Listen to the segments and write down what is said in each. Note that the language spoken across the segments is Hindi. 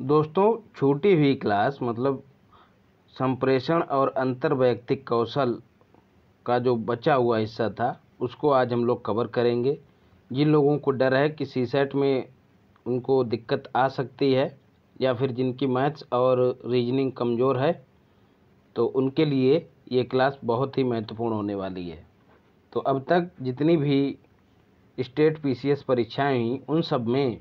दोस्तों छोटी हुई क्लास मतलब संप्रेषण और अंतर्वैयक्तिक कौशल का जो बचा हुआ हिस्सा था उसको आज हम लोग कवर करेंगे जिन लोगों को डर है कि सी सेट में उनको दिक्कत आ सकती है या फिर जिनकी मैथ्स और रीजनिंग कमज़ोर है तो उनके लिए ये क्लास बहुत ही महत्वपूर्ण होने वाली है तो अब तक जितनी भी स्टेट पीसीएस परीक्षाएं हुई उन सब में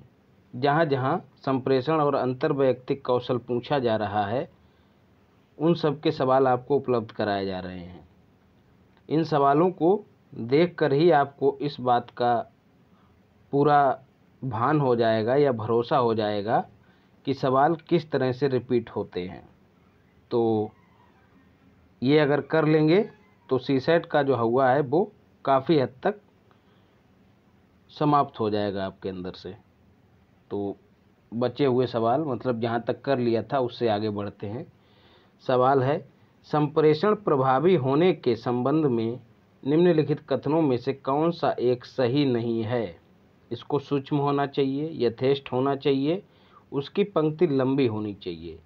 जहाँ जहाँ संप्रेषण और अंतर्वैयक्तिक कौशल पूछा जा रहा है उन सब के सवाल आपको उपलब्ध कराए जा रहे हैं इन सवालों को देखकर ही आपको इस बात का पूरा भान हो जाएगा या भरोसा हो जाएगा कि सवाल किस तरह से रिपीट होते हैं तो ये अगर कर लेंगे तो सी सेट का जो हुआ है वो काफ़ी हद तक समाप्त हो जाएगा आपके अंदर से तो बचे हुए सवाल मतलब जहाँ तक कर लिया था उससे आगे बढ़ते हैं सवाल है संप्रेषण प्रभावी होने के संबंध में निम्नलिखित कथनों में से कौन सा एक सही नहीं है इसको सूक्ष्म होना चाहिए यथेष्ट होना चाहिए उसकी पंक्ति लंबी होनी चाहिए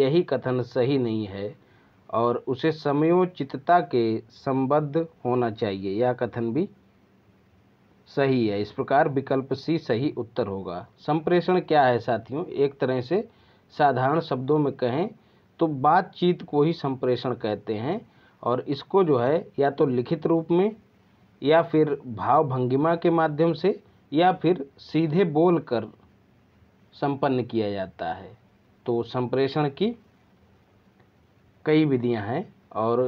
यही कथन सही नहीं है और उसे समयोचितता के संबद्ध होना चाहिए यह कथन भी सही है इस प्रकार विकल्प सी सही उत्तर होगा संप्रेषण क्या है साथियों एक तरह से साधारण शब्दों में कहें तो बातचीत को ही संप्रेषण कहते हैं और इसको जो है या तो लिखित रूप में या फिर भाव भंगिमा के माध्यम से या फिर सीधे बोल कर संपन्न किया जाता है तो संप्रेषण की कई विधियां हैं और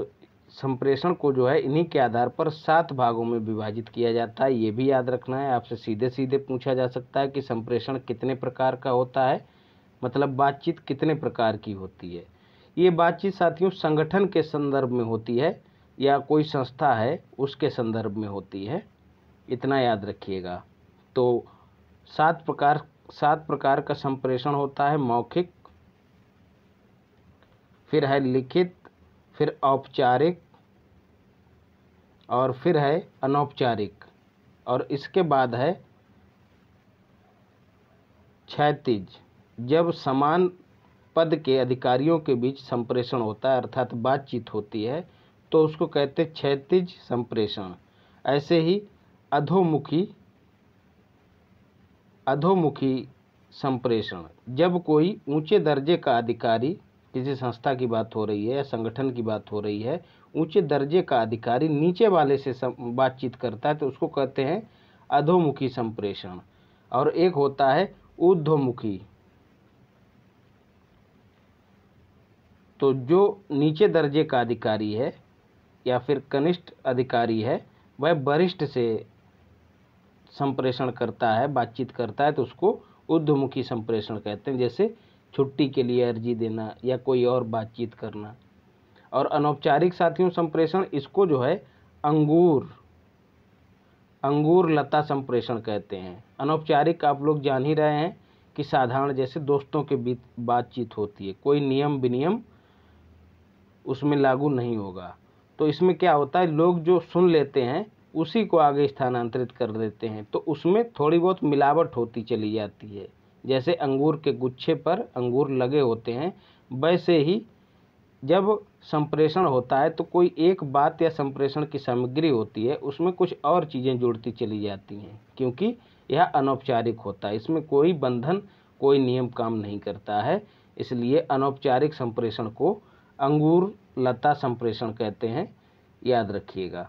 संप्रेषण को जो है इन्हीं के आधार पर सात भागों में विभाजित किया जाता है ये भी याद रखना है आपसे सीधे सीधे पूछा जा सकता है कि संप्रेषण कितने प्रकार का होता है मतलब बातचीत कितने प्रकार की होती है ये बातचीत साथियों संगठन के संदर्भ में होती है या कोई संस्था है उसके संदर्भ में होती है इतना याद रखिएगा तो सात प्रकार सात प्रकार का संप्रेषण होता है मौखिक फिर है लिखित फिर औपचारिक और फिर है अनौपचारिक और इसके बाद है क्षैतिज जब समान पद के अधिकारियों के बीच संप्रेषण होता है अर्थात बातचीत होती है तो उसको कहते क्षैतिज संप्रेषण ऐसे ही अधोमुखी अधोमुखी संप्रेषण जब कोई ऊंचे दर्जे का अधिकारी किसी संस्था की बात हो रही है या संगठन की बात हो रही है ऊंचे दर्जे का अधिकारी नीचे वाले से बातचीत करता है तो उसको कहते हैं अधोमुखी संप्रेषण और एक होता है ऊर्धोमुखी तो जो नीचे दर्जे का अधिकारी है या फिर कनिष्ठ अधिकारी है वह वरिष्ठ से संप्रेषण करता है बातचीत करता है तो उसको उद्धमुखी संप्रेषण कहते हैं जैसे छुट्टी के लिए अर्जी देना या कोई और बातचीत करना और अनौपचारिक साथियों संप्रेषण इसको जो है अंगूर अंगूर लता संप्रेषण कहते हैं अनौपचारिक आप लोग जान ही रहे हैं कि साधारण जैसे दोस्तों के बीच बातचीत होती है कोई नियम विनियम उसमें लागू नहीं होगा तो इसमें क्या होता है लोग जो सुन लेते हैं उसी को आगे स्थानांतरित कर देते हैं तो उसमें थोड़ी बहुत मिलावट होती चली जाती है जैसे अंगूर के गुच्छे पर अंगूर लगे होते हैं वैसे ही जब संप्रेषण होता है तो कोई एक बात या संप्रेषण की सामग्री होती है उसमें कुछ और चीज़ें जुड़ती चली जाती हैं क्योंकि यह अनौपचारिक होता है इसमें कोई बंधन कोई नियम काम नहीं करता है इसलिए अनौपचारिक संप्रेषण को अंगूर लता संप्रेषण कहते हैं याद रखिएगा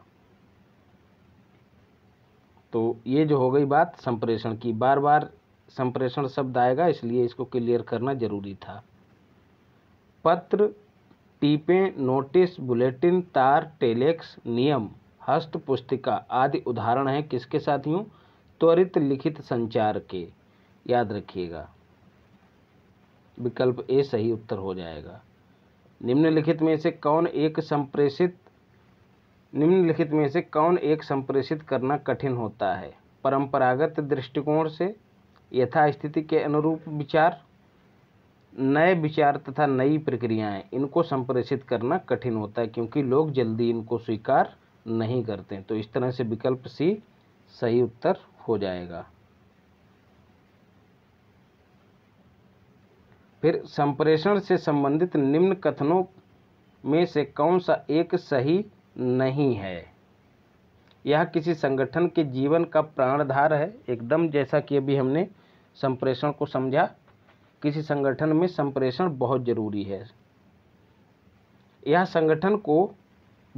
तो ये जो हो गई बात संप्रेषण की बार बार संप्रेषण शब्द आएगा इसलिए इसको क्लियर करना जरूरी था पत्र टीपें नोटिस बुलेटिन तार टेलेक्स नियम हस्त पुस्तिका आदि उदाहरण हैं किसके साथियों त्वरित लिखित संचार के याद रखिएगा विकल्प ए सही उत्तर हो जाएगा निम्नलिखित में से कौन एक संप्रेषित निम्नलिखित में से कौन एक संप्रेषित करना कठिन होता है परंपरागत दृष्टिकोण से यथास्थिति के अनुरूप विचार नए विचार तथा नई प्रक्रियाएं इनको संप्रेषित करना कठिन होता है क्योंकि लोग जल्दी इनको स्वीकार नहीं करते तो इस तरह से विकल्प सी सही उत्तर हो जाएगा फिर संप्रेषण से संबंधित निम्न कथनों में से कौन सा एक सही नहीं है यह किसी संगठन के जीवन का प्राणधार है एकदम जैसा कि अभी हमने संप्रेषण को समझा किसी संगठन में संप्रेषण बहुत जरूरी है यह संगठन को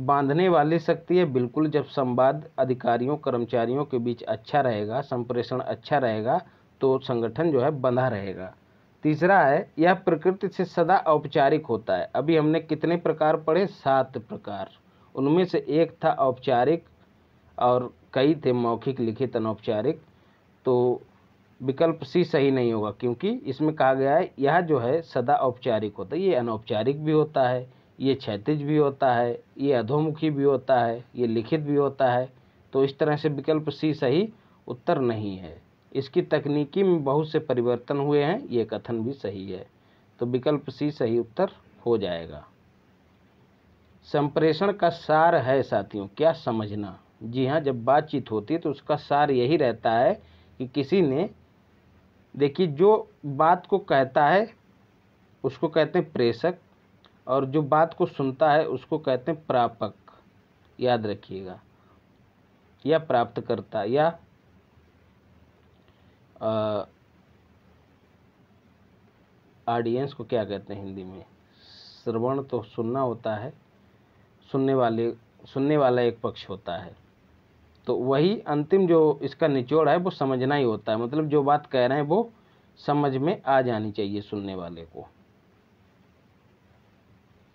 बांधने वाली शक्ति है बिल्कुल जब संवाद अधिकारियों कर्मचारियों के बीच अच्छा रहेगा संप्रेषण अच्छा रहेगा तो संगठन जो है बंधा रहेगा तीसरा है यह प्रकृति से सदा औपचारिक होता है अभी हमने कितने प्रकार पढ़े सात प्रकार उनमें से एक था औपचारिक और कई थे मौखिक लिखित अनौपचारिक तो विकल्प सी सही नहीं होगा क्योंकि इसमें कहा गया है यह जो है सदा औपचारिक होता है ये अनौपचारिक भी होता है ये क्षैतिज भी होता है ये अधोमुखी भी होता है ये लिखित भी होता है तो इस तरह से विकल्प सी सही उत्तर नहीं है इसकी तकनीकी में बहुत से परिवर्तन हुए हैं ये कथन भी सही है तो विकल्प सी सही उत्तर हो जाएगा संप्रेषण का सार है साथियों क्या समझना जी हाँ जब बातचीत होती है तो उसका सार यही रहता है कि किसी ने देखिए जो बात को कहता है उसको कहते हैं प्रेषक और जो बात को सुनता है उसको कहते हैं प्रापक याद रखिएगा या प्राप्त करता या ऑडियंस को क्या कहते हैं हिंदी में श्रवण तो सुनना होता है सुनने वाले सुनने वाला एक पक्ष होता है तो वही अंतिम जो इसका निचोड़ है वो समझना ही होता है मतलब जो बात कह रहे हैं वो समझ में आ जानी चाहिए सुनने वाले को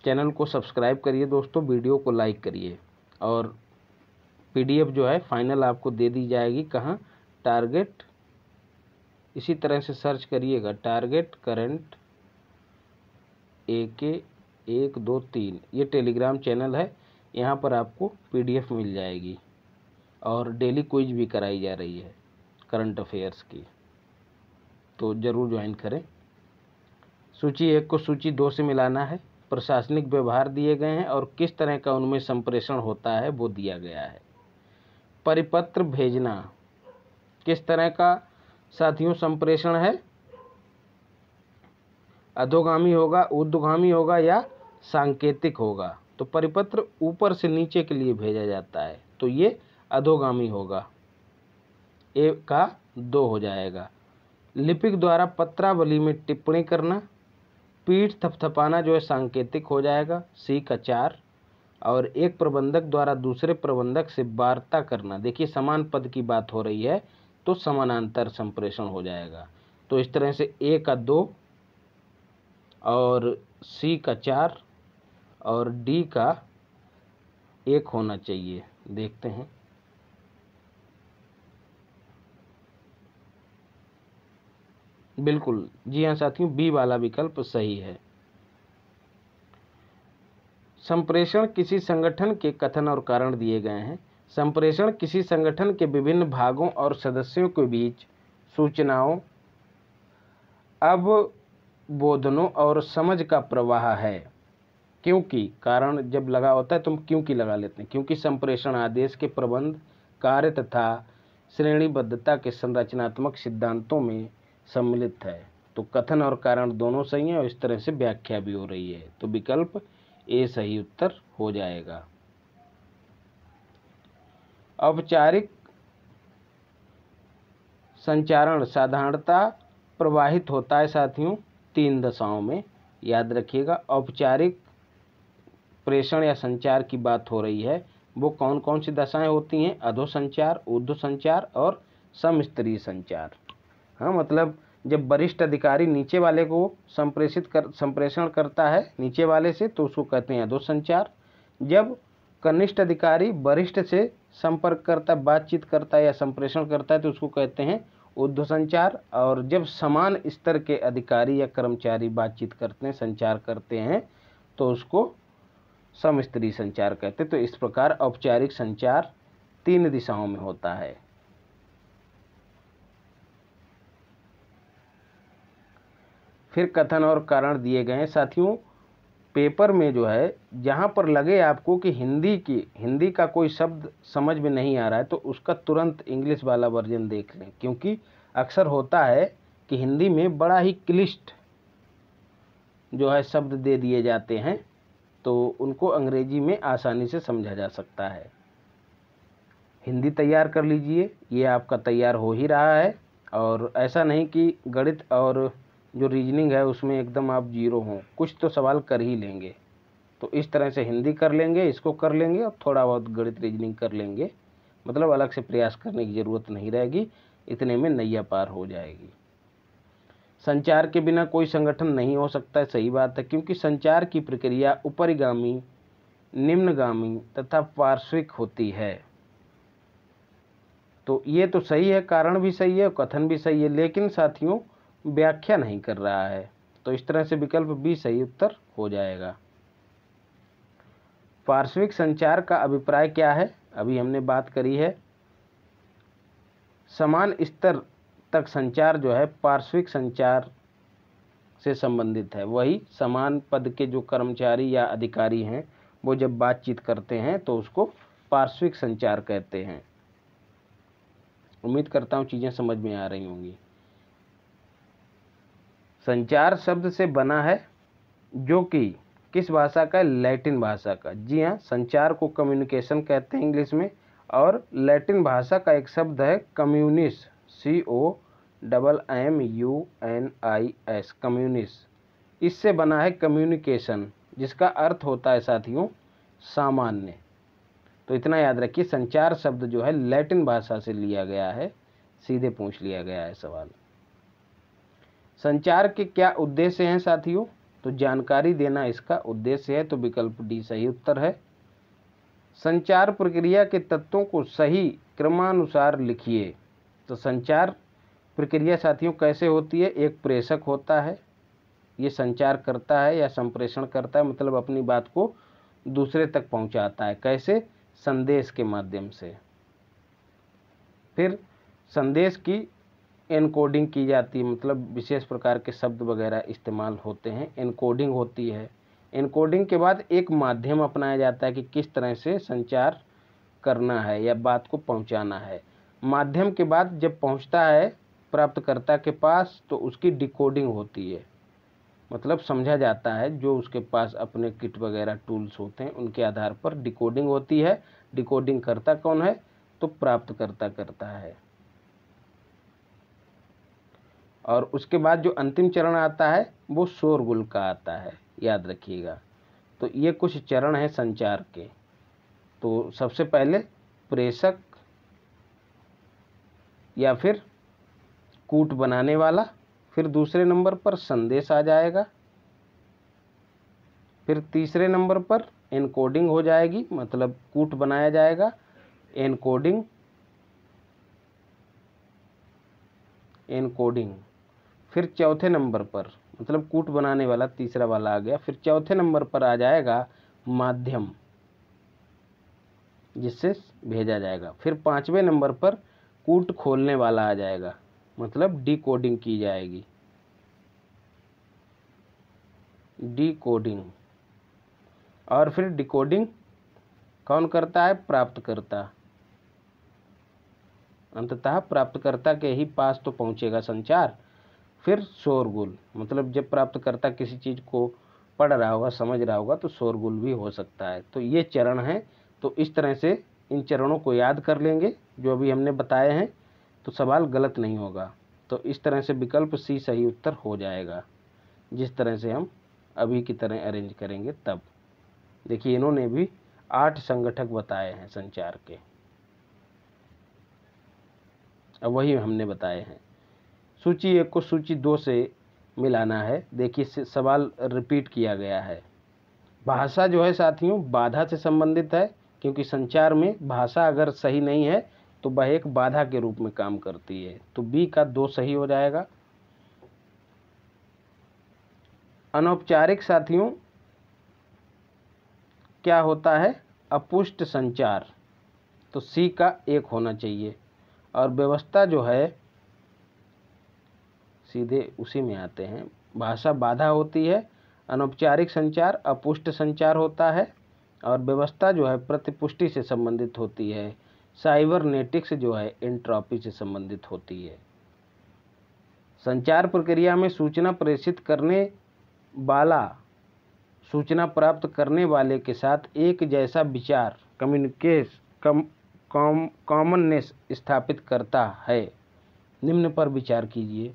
चैनल को सब्सक्राइब करिए दोस्तों वीडियो को लाइक करिए और पीडीएफ जो है फाइनल आपको दे दी जाएगी कहाँ टारगेट इसी तरह से सर्च करिएगा टारगेट करंट ए के एक दो तीन ये टेलीग्राम चैनल है यहाँ पर आपको पीडीएफ मिल जाएगी और डेली क्विज भी कराई जा रही है करंट अफेयर्स की तो ज़रूर ज्वाइन करें सूची एक को सूची दो से मिलाना है प्रशासनिक व्यवहार दिए गए हैं और किस तरह का उनमें संप्रेषण होता है वो दिया गया है परिपत्र भेजना किस तरह का साथियों संप्रेषण है अधोगामी होगा उर्दुगामी होगा या सांकेतिक होगा तो परिपत्र ऊपर से नीचे के लिए भेजा जाता है तो ये अधोगामी होगा ए का दो हो जाएगा लिपिक द्वारा पत्रावली में टिप्पणी करना पीठ थपथपाना जो है सांकेतिक हो जाएगा सी का चार और एक प्रबंधक द्वारा दूसरे प्रबंधक से वार्ता करना देखिए समान पद की बात हो रही है तो समानांतर संप्रेषण हो जाएगा तो इस तरह से ए का दो और सी का चार और डी का एक होना चाहिए देखते हैं बिल्कुल जी हाँ साथियों बी वाला विकल्प सही है संप्रेषण किसी संगठन के कथन और कारण दिए गए हैं संप्रेषण किसी संगठन के विभिन्न भागों और सदस्यों के बीच सूचनाओं अवबोधनों और समझ का प्रवाह है क्योंकि कारण जब लगा होता है तो हम क्योंकि लगा लेते हैं क्योंकि संप्रेषण आदेश के प्रबंध कार्य तथा श्रेणीबद्धता के संरचनात्मक सिद्धांतों में सम्मिलित है तो कथन और कारण दोनों सही हैं और इस तरह से व्याख्या भी हो रही है तो विकल्प ए सही उत्तर हो जाएगा औपचारिक संचारण साधारणता प्रवाहित होता है साथियों तीन दशाओं में याद रखिएगा औपचारिक प्रेषण या संचार की बात हो रही है वो कौन कौन सी दशाएं होती हैं अधो संचार संचार और समस्तरीय संचार हाँ मतलब जब वरिष्ठ अधिकारी नीचे वाले को संप्रेषित कर संप्रेषण करता है नीचे वाले से तो उसको कहते हैं अधो संचार जब कनिष्ठ अधिकारी वरिष्ठ से संपर्क करता बातचीत करता है या संप्रेषण करता है तो उसको कहते हैं उद्धव संचार और जब समान स्तर के अधिकारी या कर्मचारी बातचीत करते हैं संचार करते हैं तो उसको समस्त्री संचार कहते हैं तो इस प्रकार औपचारिक संचार तीन दिशाओं में होता है फिर कथन और कारण दिए गए हैं साथियों पेपर में जो है जहाँ पर लगे आपको कि हिंदी की हिंदी का कोई शब्द समझ में नहीं आ रहा है तो उसका तुरंत इंग्लिश वाला वर्जन देख लें क्योंकि अक्सर होता है कि हिंदी में बड़ा ही क्लिष्ट जो है शब्द दे दिए जाते हैं तो उनको अंग्रेजी में आसानी से समझा जा सकता है हिंदी तैयार कर लीजिए ये आपका तैयार हो ही रहा है और ऐसा नहीं कि गणित और जो रीजनिंग है उसमें एकदम आप जीरो हों कुछ तो सवाल कर ही लेंगे तो इस तरह से हिंदी कर लेंगे इसको कर लेंगे और थोड़ा बहुत गणित रीजनिंग कर लेंगे मतलब अलग से प्रयास करने की ज़रूरत नहीं रहेगी इतने में नैया पार हो जाएगी संचार के बिना कोई संगठन नहीं हो सकता है सही बात है क्योंकि संचार की प्रक्रिया ऊपरिगामी निम्नगामी तथा पार्श्विक होती है तो ये तो सही है कारण भी सही है कथन भी सही है लेकिन साथियों व्याख्या नहीं कर रहा है तो इस तरह से विकल्प बी सही उत्तर हो जाएगा पार्श्विक संचार का अभिप्राय क्या है अभी हमने बात करी है समान स्तर तक संचार जो है पार्श्विक संचार से संबंधित है वही समान पद के जो कर्मचारी या अधिकारी हैं वो जब बातचीत करते हैं तो उसको पार्श्विक संचार कहते हैं उम्मीद करता हूँ चीज़ें समझ में आ रही होंगी संचार शब्द से बना है जो कि किस भाषा का लैटिन भाषा का जी हाँ संचार को कम्युनिकेशन कहते हैं इंग्लिश में और लैटिन भाषा का एक शब्द है communis C O double M U N I S communis इससे बना है कम्युनिकेशन जिसका अर्थ होता है साथियों सामान्य तो इतना याद रखिए संचार शब्द जो है लैटिन भाषा से लिया गया है सीधे पूछ लिया गया है सवाल संचार के क्या उद्देश्य हैं साथियों तो जानकारी देना इसका उद्देश्य है तो विकल्प डी सही उत्तर है संचार प्रक्रिया के तत्वों को सही क्रमानुसार लिखिए तो संचार प्रक्रिया साथियों कैसे होती है एक प्रेषक होता है ये संचार करता है या संप्रेषण करता है मतलब अपनी बात को दूसरे तक पहुंचाता है कैसे संदेश के माध्यम से फिर संदेश की एनकोडिंग की जाती है मतलब विशेष प्रकार के शब्द वगैरह इस्तेमाल होते हैं एनकोडिंग होती है एनकोडिंग के बाद एक माध्यम अपनाया जाता है कि किस तरह से संचार करना है या बात को पहुंचाना है माध्यम के बाद जब पहुंचता है प्राप्तकर्ता के पास तो उसकी डिकोडिंग होती है मतलब समझा जाता है जो उसके पास अपने किट वगैरह टूल्स होते हैं उनके आधार पर डिकोडिंग होती है डिकोडिंग करता कौन है तो प्राप्तकर्ता करता है और उसके बाद जो अंतिम चरण आता है वो शोरगुल का आता है याद रखिएगा तो ये कुछ चरण हैं संचार के तो सबसे पहले प्रेषक या फिर कूट बनाने वाला फिर दूसरे नंबर पर संदेश आ जाएगा फिर तीसरे नंबर पर एनकोडिंग हो जाएगी मतलब कूट बनाया जाएगा एनकोडिंग एनकोडिंग फिर चौथे नंबर पर मतलब कूट बनाने वाला तीसरा वाला आ गया फिर चौथे नंबर पर आ जाएगा माध्यम जिससे भेजा जाएगा फिर पाँचवें नंबर पर कूट खोलने वाला आ जाएगा मतलब डिकोडिंग की जाएगी डिकोडिंग और फिर डिकोडिंग कौन करता है प्राप्तकर्ता अंततः प्राप्तकर्ता के ही पास तो पहुंचेगा संचार फिर शोरगुल मतलब जब प्राप्तकर्ता किसी चीज़ को पढ़ रहा होगा समझ रहा होगा तो शोरगुल भी हो सकता है तो ये चरण हैं तो इस तरह से इन चरणों को याद कर लेंगे जो अभी हमने बताए हैं तो सवाल गलत नहीं होगा तो इस तरह से विकल्प सी सही उत्तर हो जाएगा जिस तरह से हम अभी की तरह अरेंज करेंगे तब देखिए इन्होंने भी आठ संगठक बताए हैं संचार के अब वही हमने बताए हैं सूची एक को सूची दो से मिलाना है देखिए सवाल रिपीट किया गया है भाषा जो है साथियों बाधा से संबंधित है क्योंकि संचार में भाषा अगर सही नहीं है तो वह एक बाधा के रूप में काम करती है तो बी का दो सही हो जाएगा अनौपचारिक साथियों क्या होता है अपुष्ट संचार तो सी का एक होना चाहिए और व्यवस्था जो है सीधे उसी में आते हैं भाषा बाधा होती है अनौपचारिक संचार अपुष्ट संचार होता है और व्यवस्था जो है प्रतिपुष्टि से संबंधित होती है साइबरनेटिक्स जो है एंट्रॉपी से संबंधित होती है संचार प्रक्रिया में सूचना प्रेषित करने वाला सूचना प्राप्त करने वाले के साथ एक जैसा विचार कम्युनिकेश कम कॉमननेस स्थापित करता है निम्न पर विचार कीजिए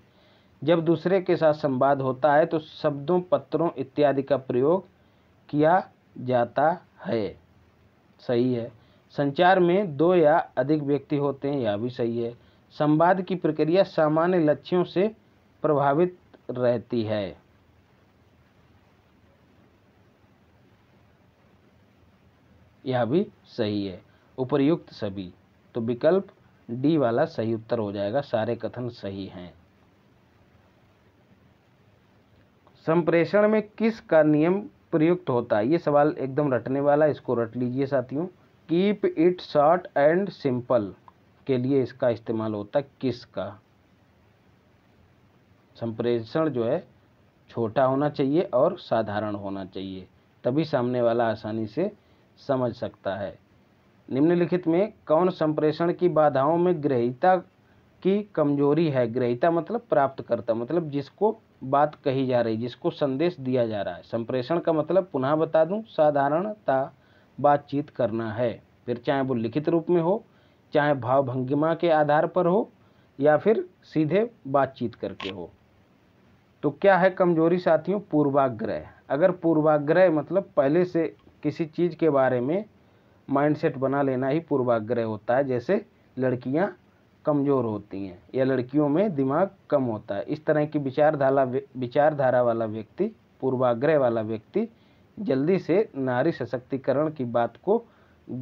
जब दूसरे के साथ संवाद होता है तो शब्दों पत्रों इत्यादि का प्रयोग किया जाता है सही है संचार में दो या अधिक व्यक्ति होते हैं यह भी सही है संवाद की प्रक्रिया सामान्य लक्ष्यों से प्रभावित रहती है यह भी सही है उपर्युक्त सभी तो विकल्प डी वाला सही उत्तर हो जाएगा सारे कथन सही हैं संप्रेषण में किस का नियम प्रयुक्त होता है ये सवाल एकदम रटने वाला इसको रट लीजिए साथियों keep it short and simple के लिए इसका इस्तेमाल होता है किस का संप्रेषण जो है छोटा होना चाहिए और साधारण होना चाहिए तभी सामने वाला आसानी से समझ सकता है निम्नलिखित में कौन संप्रेषण की बाधाओं में ग्रहिता की कमजोरी है ग्रहिता मतलब प्राप्तकर्ता मतलब जिसको बात कही जा रही जिसको संदेश दिया जा रहा है संप्रेषण का मतलब पुनः बता दूं साधारणता बातचीत करना है फिर चाहे वो लिखित रूप में हो चाहे भाव भंगिमा के आधार पर हो या फिर सीधे बातचीत करके हो तो क्या है कमजोरी साथियों पूर्वाग्रह अगर पूर्वाग्रह मतलब पहले से किसी चीज़ के बारे में माइंडसेट बना लेना ही पूर्वाग्रह होता है जैसे लड़कियां कमज़ोर होती हैं या लड़कियों में दिमाग कम होता है इस तरह की विचारधारा विचारधारा वाला व्यक्ति पूर्वाग्रह वाला व्यक्ति जल्दी से नारी सशक्तिकरण की बात को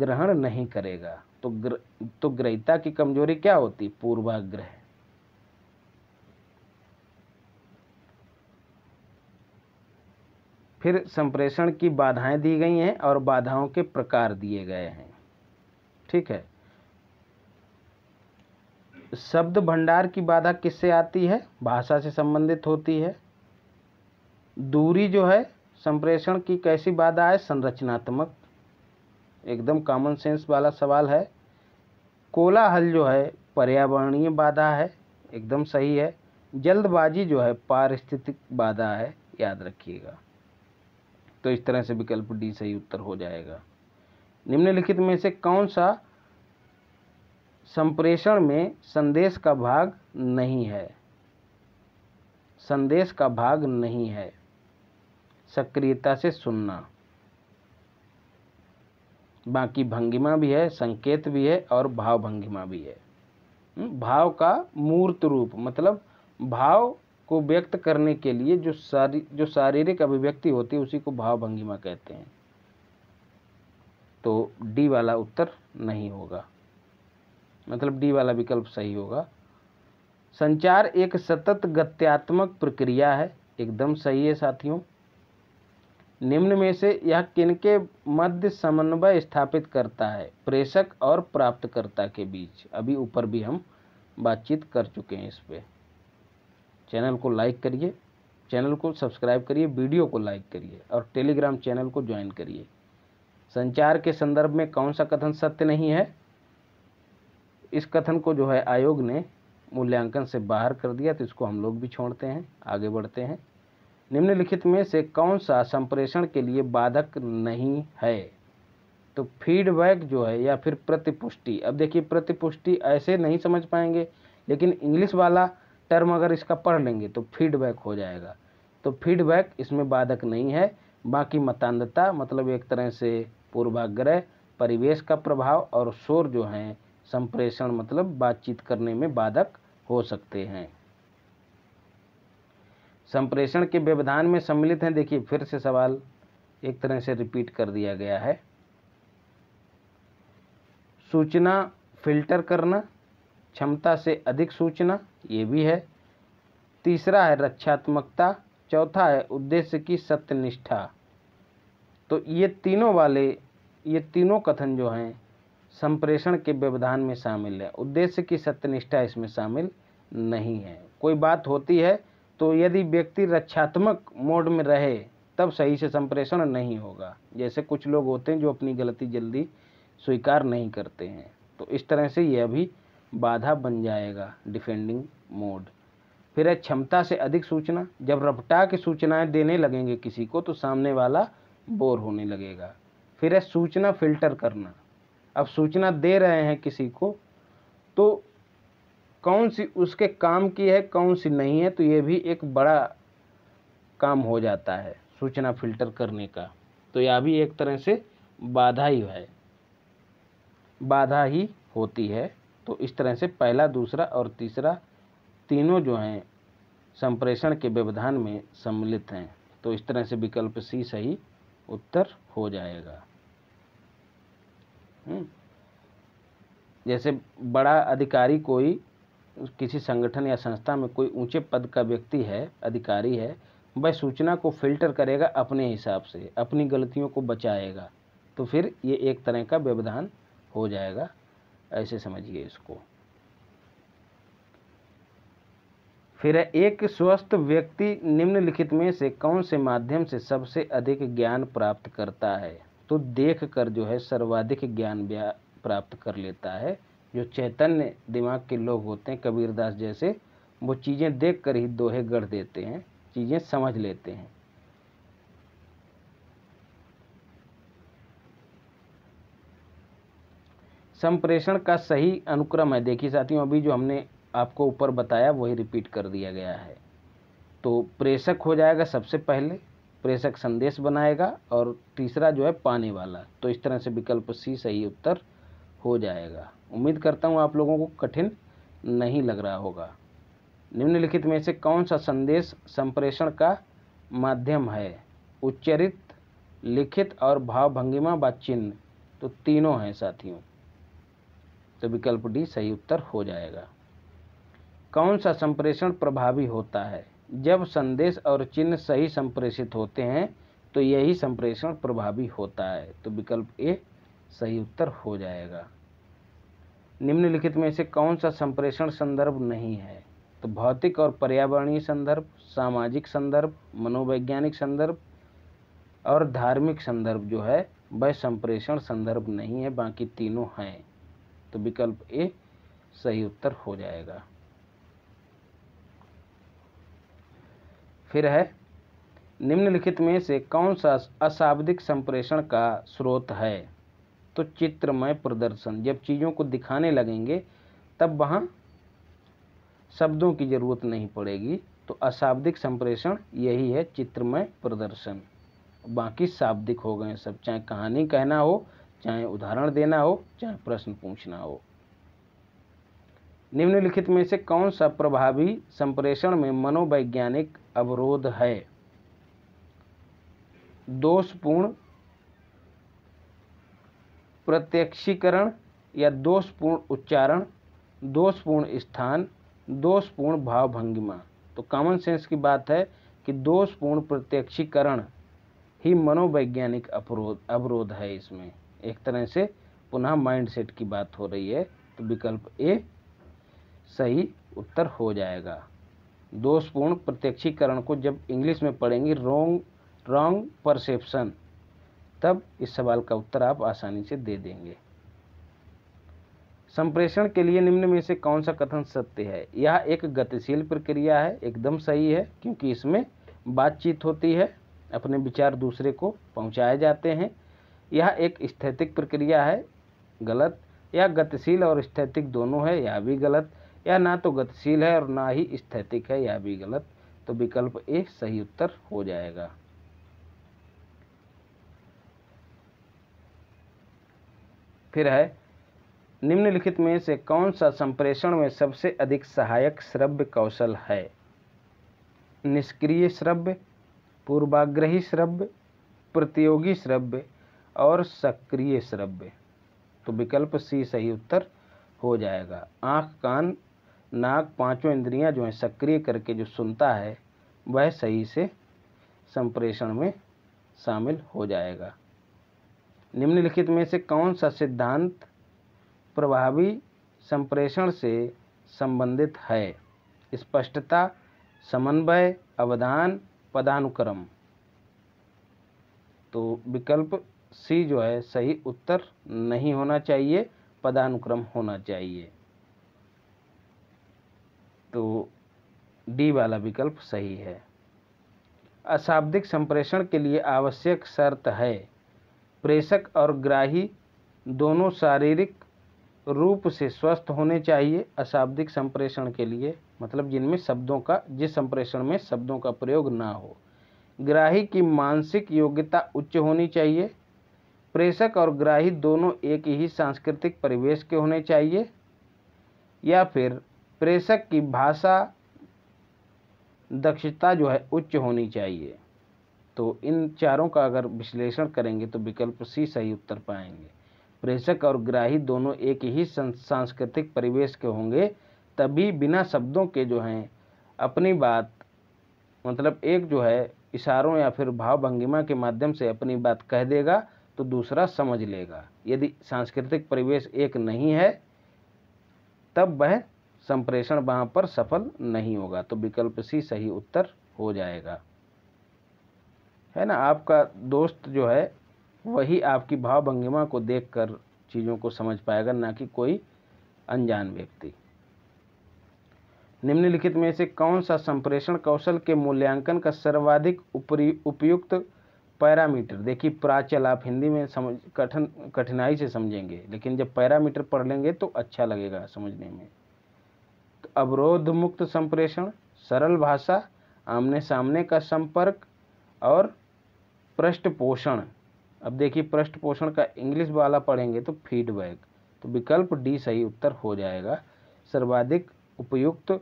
ग्रहण नहीं करेगा तो ग्र तो ग्रहिता की कमजोरी क्या होती पूर्वाग्रह फिर संप्रेषण की बाधाएं दी गई हैं और बाधाओं के प्रकार दिए गए हैं ठीक है शब्द भंडार की बाधा किससे आती है भाषा से संबंधित होती है दूरी जो है संप्रेषण की कैसी बाधा है संरचनात्मक एकदम कॉमन सेंस वाला सवाल है कोलाहल जो है पर्यावरणीय बाधा है एकदम सही है जल्दबाजी जो है पारिस्थितिक बाधा है याद रखिएगा तो इस तरह से विकल्प डी सही उत्तर हो जाएगा निम्नलिखित में से कौन सा संप्रेषण में संदेश का भाग नहीं है संदेश का भाग नहीं है सक्रियता से सुनना बाकी भंगिमा भी है संकेत भी है और भाव भंगिमा भी है हम्म, भाव का मूर्त रूप मतलब भाव को व्यक्त करने के लिए जो शारी जो शारीरिक अभिव्यक्ति होती है उसी को भाव भंगिमा कहते हैं तो डी वाला उत्तर नहीं होगा मतलब डी वाला विकल्प सही होगा संचार एक सतत गत्यात्मक प्रक्रिया है एकदम सही है साथियों निम्न में से यह किनके मध्य समन्वय स्थापित करता है प्रेषक और प्राप्तकर्ता के बीच अभी ऊपर भी हम बातचीत कर चुके हैं इस पर चैनल को लाइक करिए चैनल को सब्सक्राइब करिए वीडियो को लाइक करिए और टेलीग्राम चैनल को ज्वाइन करिए संचार के संदर्भ में कौन सा कथन सत्य नहीं है इस कथन को जो है आयोग ने मूल्यांकन से बाहर कर दिया तो इसको हम लोग भी छोड़ते हैं आगे बढ़ते हैं निम्नलिखित में से कौन सा संप्रेषण के लिए बाधक नहीं है तो फीडबैक जो है या फिर प्रतिपुष्टि अब देखिए प्रतिपुष्टि ऐसे नहीं समझ पाएंगे लेकिन इंग्लिश वाला टर्म अगर इसका पढ़ लेंगे तो फीडबैक हो जाएगा तो फीडबैक इसमें बाधक नहीं है बाकी मतान्धता मतलब एक तरह से पूर्वाग्रह परिवेश का प्रभाव और शोर जो हैं संप्रेषण मतलब बातचीत करने में बाधक हो सकते हैं संप्रेषण के व्यवधान में सम्मिलित हैं देखिए फिर से सवाल एक तरह से रिपीट कर दिया गया है सूचना फिल्टर करना क्षमता से अधिक सूचना ये भी है तीसरा है रक्षात्मकता चौथा है उद्देश्य की सत्यनिष्ठा तो ये तीनों वाले ये तीनों कथन जो हैं संप्रेषण के व्यवधान में शामिल है उद्देश्य की सत्यनिष्ठा इसमें शामिल नहीं है कोई बात होती है तो यदि व्यक्ति रक्षात्मक मोड में रहे तब सही से संप्रेषण नहीं होगा जैसे कुछ लोग होते हैं जो अपनी गलती जल्दी स्वीकार नहीं करते हैं तो इस तरह से यह भी बाधा बन जाएगा डिफेंडिंग मोड फिर है क्षमता से अधिक सूचना जब रपटा के सूचनाएं देने लगेंगे किसी को तो सामने वाला बोर होने लगेगा फिर है सूचना फिल्टर करना अब सूचना दे रहे हैं किसी को तो कौन सी उसके काम की है कौन सी नहीं है तो ये भी एक बड़ा काम हो जाता है सूचना फिल्टर करने का तो यह भी एक तरह से बाधा ही है बाधा ही होती है तो इस तरह से पहला दूसरा और तीसरा तीनों जो हैं संप्रेषण के व्यवधान में सम्मिलित हैं तो इस तरह से विकल्प सी सही उत्तर हो जाएगा हम्म। जैसे बड़ा अधिकारी कोई किसी संगठन या संस्था में कोई ऊंचे पद का व्यक्ति है अधिकारी है वह सूचना को फिल्टर करेगा अपने हिसाब से अपनी गलतियों को बचाएगा तो फिर ये एक तरह का व्यवधान हो जाएगा ऐसे समझिए इसको फिर एक स्वस्थ व्यक्ति निम्नलिखित में से कौन से माध्यम से सबसे अधिक ज्ञान प्राप्त करता है तो देख कर जो है सर्वाधिक ज्ञान प्राप्त कर लेता है जो चैतन्य दिमाग के लोग होते हैं कबीरदास जैसे वो चीज़ें देख कर ही दोहे गढ़ देते हैं चीज़ें समझ लेते हैं संप्रेषण का सही अनुक्रम है देखिए साथियों अभी जो हमने आपको ऊपर बताया वही रिपीट कर दिया गया है तो प्रेषक हो जाएगा सबसे पहले प्रेषक संदेश बनाएगा और तीसरा जो है पाने वाला तो इस तरह से विकल्प सी सही उत्तर हो जाएगा उम्मीद करता हूँ आप लोगों को कठिन नहीं लग रहा होगा निम्नलिखित में से कौन सा संदेश संप्रेषण का माध्यम है उच्चरित लिखित और भावभंगिमा व चिन्ह तो तीनों हैं साथियों तो विकल्प डी सही उत्तर हो जाएगा कौन सा संप्रेषण प्रभावी होता है जब संदेश और चिन्ह सही संप्रेषित होते हैं तो यही संप्रेषण प्रभावी होता है तो विकल्प ए सही उत्तर हो जाएगा निम्नलिखित में से कौन सा संप्रेषण संदर्भ नहीं है तो भौतिक और पर्यावरणीय संदर्भ सामाजिक संदर्भ मनोवैज्ञानिक संदर्भ और धार्मिक संदर्भ जो है वह संप्रेषण संदर्भ नहीं है बाकी तीनों हैं तो विकल्प ए सही उत्तर हो जाएगा फिर है निम्नलिखित में से कौन सा अशाब्दिक संप्रेषण का स्रोत है तो चित्रमय प्रदर्शन जब चीज़ों को दिखाने लगेंगे तब वहाँ शब्दों की ज़रूरत नहीं पड़ेगी तो अशाब्दिक संप्रेषण यही है चित्रमय प्रदर्शन बाकी शाब्दिक हो गए सब चाहे कहानी कहना हो चाहे उदाहरण देना हो चाहे प्रश्न पूछना हो निम्नलिखित में से कौन सा प्रभावी संप्रेषण में मनोवैज्ञानिक अवरोध है दोषपूर्ण प्रत्यक्षीकरण या दोषपूर्ण उच्चारण दोषपूर्ण स्थान दोषपूर्ण भाव भंगिमा तो कॉमन सेंस की बात है कि दोषपूर्ण प्रत्यक्षीकरण ही मनोवैज्ञानिक अवरोध अवरोध है इसमें एक तरह से पुनः माइंडसेट की बात हो रही है तो विकल्प ए सही उत्तर हो जाएगा दोषपूर्ण प्रत्यक्षीकरण को जब इंग्लिश में पढ़ेंगे रोंग रॉन्ग परसेप्शन तब इस सवाल का उत्तर आप आसानी से दे देंगे संप्रेषण के लिए निम्न में से कौन सा कथन सत्य है यह एक गतिशील प्रक्रिया है एकदम सही है क्योंकि इसमें बातचीत होती है अपने विचार दूसरे को पहुंचाए जाते हैं यह एक स्थैतिक प्रक्रिया है गलत यह गतिशील और स्थैतिक दोनों है यह भी गलत या ना तो गतिशील है और ना ही स्थैतिक है या भी गलत तो विकल्प ए सही उत्तर हो जाएगा फिर है निम्नलिखित में से कौन सा संप्रेषण में सबसे अधिक सहायक श्रव्य कौशल है निष्क्रिय श्रव्य पूर्वाग्रही श्रव्य प्रतियोगी श्रव्य और सक्रिय श्रव्य तो विकल्प सी सही उत्तर हो जाएगा आँख कान नाक पांचों इंद्रियां जो हैं सक्रिय करके जो सुनता है वह सही से संप्रेषण में शामिल हो जाएगा निम्नलिखित में से कौन सा सिद्धांत प्रभावी संप्रेषण से संबंधित है स्पष्टता समन्वय अवधान पदानुक्रम तो विकल्प सी जो है सही उत्तर नहीं होना चाहिए पदानुक्रम होना चाहिए तो डी वाला विकल्प सही है अशाब्दिक संप्रेषण के लिए आवश्यक शर्त है प्रेषक और ग्राही दोनों शारीरिक रूप से स्वस्थ होने चाहिए अशाब्दिक संप्रेषण के लिए मतलब जिनमें शब्दों का जिस संप्रेषण में शब्दों का प्रयोग ना हो ग्राही की मानसिक योग्यता उच्च होनी चाहिए प्रेषक और ग्राही दोनों एक ही सांस्कृतिक परिवेश के होने चाहिए या फिर प्रेषक की भाषा दक्षता जो है उच्च होनी चाहिए तो इन चारों का अगर विश्लेषण करेंगे तो विकल्प सी सही उत्तर पाएंगे प्रेषक और ग्राही दोनों एक ही सांस्कृतिक परिवेश के होंगे तभी बिना शब्दों के जो हैं अपनी बात मतलब एक जो है इशारों या फिर भाव भंगिमा के माध्यम से अपनी बात कह देगा तो दूसरा समझ लेगा यदि सांस्कृतिक परिवेश एक नहीं है तब वह संप्रेषण वहाँ पर सफल नहीं होगा तो विकल्प सी सही उत्तर हो जाएगा है ना आपका दोस्त जो है वही आपकी भाव भावभंगिमा को देखकर चीज़ों को समझ पाएगा ना कि कोई अनजान व्यक्ति निम्नलिखित में से कौन सा संप्रेषण कौशल के मूल्यांकन का सर्वाधिक उपयुक्त पैरामीटर देखिए प्राचल आप हिंदी में समझ कठिन कठिनाई से समझेंगे लेकिन जब पैरामीटर पढ़ लेंगे तो अच्छा लगेगा समझने में अवरोध मुक्त संप्रेषण सरल भाषा आमने सामने का संपर्क और पृष्ठ पोषण अब देखिए पृष्ठ पोषण का इंग्लिश वाला पढ़ेंगे तो फीडबैक तो विकल्प डी सही उत्तर हो जाएगा सर्वाधिक उपयुक्त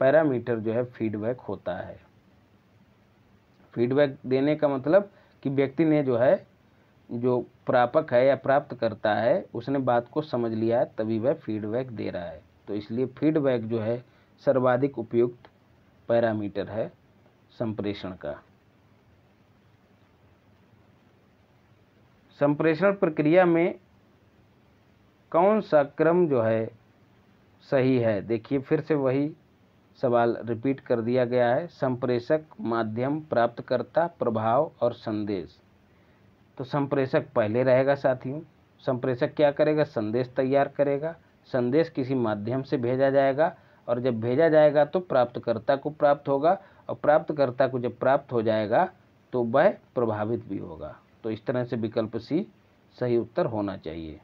पैरामीटर जो है फीडबैक होता है फीडबैक देने का मतलब कि व्यक्ति ने जो है जो प्रापक है या प्राप्त करता है उसने बात को समझ लिया है तभी वह फीडबैक दे रहा है तो इसलिए फीडबैक जो है सर्वाधिक उपयुक्त पैरामीटर है संप्रेषण का संप्रेषण प्रक्रिया में कौन सा क्रम जो है सही है देखिए फिर से वही सवाल रिपीट कर दिया गया है संप्रेषक माध्यम प्राप्तकर्ता प्रभाव और संदेश तो संप्रेषक पहले रहेगा साथियों संप्रेषक क्या करेगा संदेश तैयार करेगा संदेश किसी माध्यम से भेजा जाएगा और जब भेजा जाएगा तो प्राप्तकर्ता को प्राप्त होगा और प्राप्तकर्ता को जब प्राप्त हो जाएगा तो वह प्रभावित भी होगा तो इस तरह से विकल्प सी सही उत्तर होना चाहिए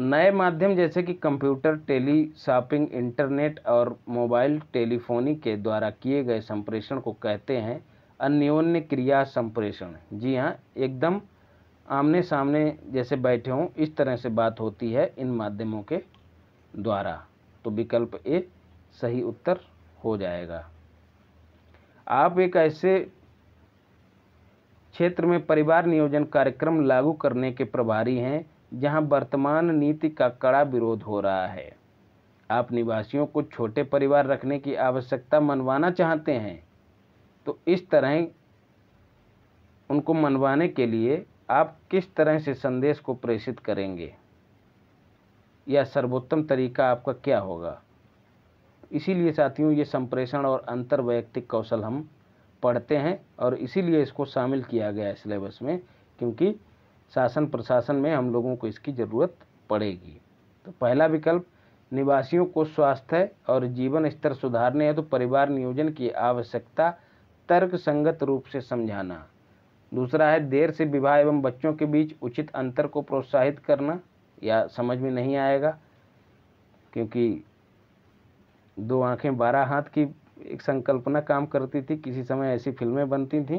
नए माध्यम जैसे कि कंप्यूटर टेली शॉपिंग इंटरनेट और मोबाइल टेलीफोनी के द्वारा किए गए संप्रेषण को कहते हैं अन्योन्य क्रिया संप्रेषण जी हाँ एकदम आमने सामने जैसे बैठे हों इस तरह से बात होती है इन माध्यमों के द्वारा तो विकल्प ए सही उत्तर हो जाएगा आप एक ऐसे क्षेत्र में परिवार नियोजन कार्यक्रम लागू करने के प्रभारी हैं जहां वर्तमान नीति का कड़ा विरोध हो रहा है आप निवासियों को छोटे परिवार रखने की आवश्यकता मनवाना चाहते हैं तो इस तरह उनको मनवाने के लिए आप किस तरह से संदेश को प्रेषित करेंगे या सर्वोत्तम तरीका आपका क्या होगा इसीलिए साथियों ये संप्रेषण और अंतर्वैयक्तिक कौशल हम पढ़ते हैं और इसीलिए इसको शामिल किया गया है सिलेबस में क्योंकि शासन प्रशासन में हम लोगों को इसकी ज़रूरत पड़ेगी तो पहला विकल्प निवासियों को स्वास्थ्य और जीवन स्तर सुधारने हैं तो परिवार नियोजन की आवश्यकता तर्क संगत रूप से समझाना दूसरा है देर से विवाह एवं बच्चों के बीच उचित अंतर को प्रोत्साहित करना या समझ में नहीं आएगा क्योंकि दो आंखें बारह हाथ की एक संकल्पना काम करती थी किसी समय ऐसी फिल्में बनती थी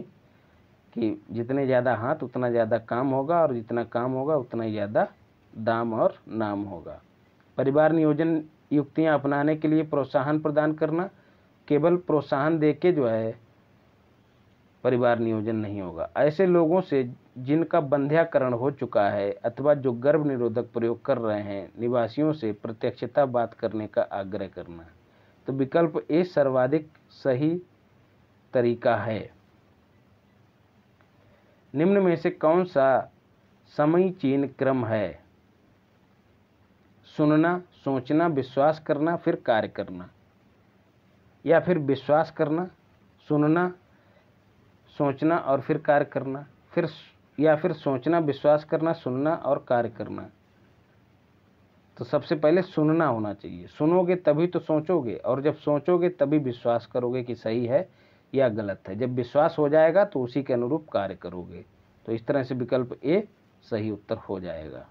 कि जितने ज़्यादा हाथ उतना ज़्यादा काम होगा और जितना काम होगा उतना ही ज़्यादा दाम और नाम होगा परिवार नियोजन युक्तियाँ अपनाने के लिए प्रोत्साहन प्रदान करना केवल प्रोत्साहन दे के जो है परिवार नियोजन नहीं होगा ऐसे लोगों से जिनका बंध्याकरण हो चुका है अथवा जो गर्भ निरोधक प्रयोग कर रहे हैं निवासियों से प्रत्यक्षता बात करने का आग्रह करना तो विकल्प ए सर्वाधिक सही तरीका है निम्न में से कौन सा समयचीन क्रम है सुनना सोचना विश्वास करना फिर कार्य करना या फिर विश्वास करना सुनना सोचना और फिर कार्य करना फिर या फिर सोचना विश्वास करना सुनना और कार्य करना तो सबसे पहले सुनना होना चाहिए सुनोगे तभी तो सोचोगे और जब सोचोगे तभी विश्वास करोगे कि सही है या गलत है जब विश्वास हो जाएगा तो उसी के अनुरूप कार्य करोगे तो इस तरह से विकल्प ए सही उत्तर हो जाएगा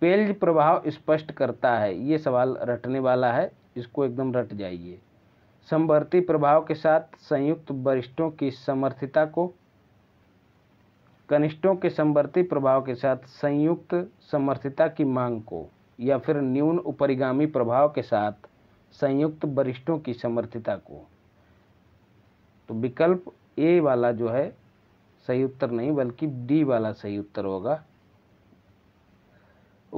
पेल्ज प्रभाव स्पष्ट करता है ये सवाल रटने वाला है इसको एकदम रट जाइए समवर्ती प्रभाव के साथ संयुक्त वरिष्ठों की समर्थिता को कनिष्ठों के समवर्ती प्रभाव के साथ संयुक्त समर्थिता की मांग को या फिर न्यून उपरिगामी प्रभाव के साथ संयुक्त वरिष्ठों की समर्थिता को तो विकल्प ए वाला जो है सही उत्तर नहीं बल्कि डी वाला सही उत्तर होगा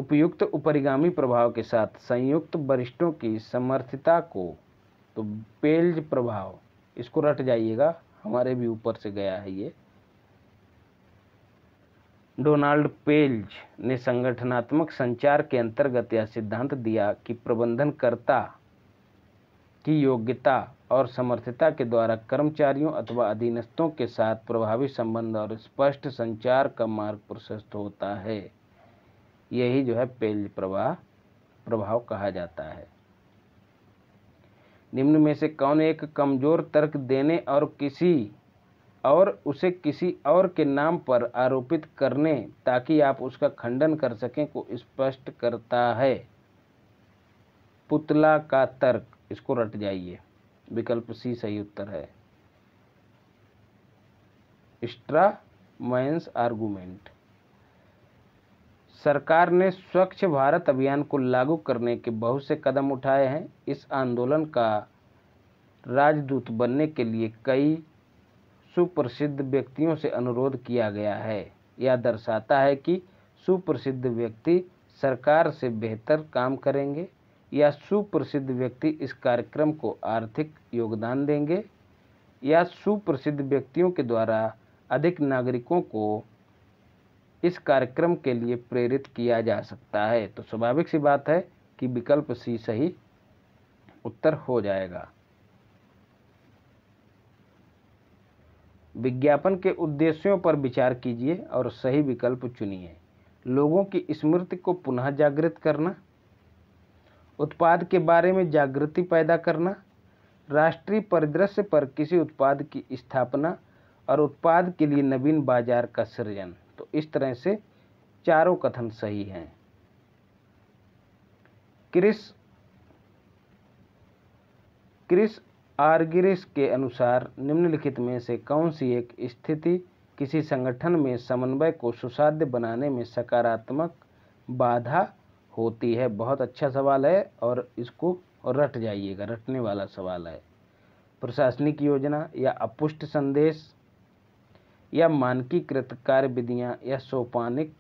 उपयुक्त उपरिगामी प्रभाव के साथ संयुक्त वरिष्ठों की समर्थिता को तो बेल्ज प्रभाव इसको रट जाइएगा हमारे भी ऊपर से गया है ये डोनाल्ड पेल्ज ने संगठनात्मक संचार के अंतर्गत यह सिद्धांत दिया कि प्रबंधनकर्ता की योग्यता और समर्थता के द्वारा कर्मचारियों अथवा अधीनस्थों के साथ प्रभावी संबंध और स्पष्ट संचार का मार्ग प्रशस्त होता है यही जो है पेल्ज प्रवाह प्रभाव कहा जाता है निम्न में से कौन एक कमज़ोर तर्क देने और किसी और उसे किसी और के नाम पर आरोपित करने ताकि आप उसका खंडन कर सकें को स्पष्ट करता है पुतला का तर्क इसको रट जाइए विकल्प सी सही उत्तर है स्ट्रा मैंस आर्गूमेंट सरकार ने स्वच्छ भारत अभियान को लागू करने के बहुत से कदम उठाए हैं इस आंदोलन का राजदूत बनने के लिए कई सुप्रसिद्ध व्यक्तियों से अनुरोध किया गया है यह दर्शाता है कि सुप्रसिद्ध व्यक्ति सरकार से बेहतर काम करेंगे या सुप्रसिद्ध व्यक्ति इस कार्यक्रम को आर्थिक योगदान देंगे या सुप्रसिद्ध व्यक्तियों के द्वारा अधिक नागरिकों को इस कार्यक्रम के लिए प्रेरित किया जा सकता है तो स्वाभाविक सी बात है कि विकल्प सी सही उत्तर हो जाएगा विज्ञापन के उद्देश्यों पर विचार कीजिए और सही विकल्प चुनिए लोगों की स्मृति को पुनः जागृत करना उत्पाद के बारे में जागृति पैदा करना राष्ट्रीय परिदृश्य पर किसी उत्पाद की स्थापना और उत्पाद के लिए नवीन बाजार का सृजन इस तरह से चारों कथन सही हैं क्रिस क्रिस आर्गिरिस के अनुसार निम्नलिखित में से कौन सी एक स्थिति किसी संगठन में समन्वय को सुसाध्य बनाने में सकारात्मक बाधा होती है बहुत अच्छा सवाल है और इसको रट जाइएगा रटने वाला सवाल है प्रशासनिक योजना या अपुष्ट संदेश या मानकीकृत कार्य विधियाँ या सोपानिक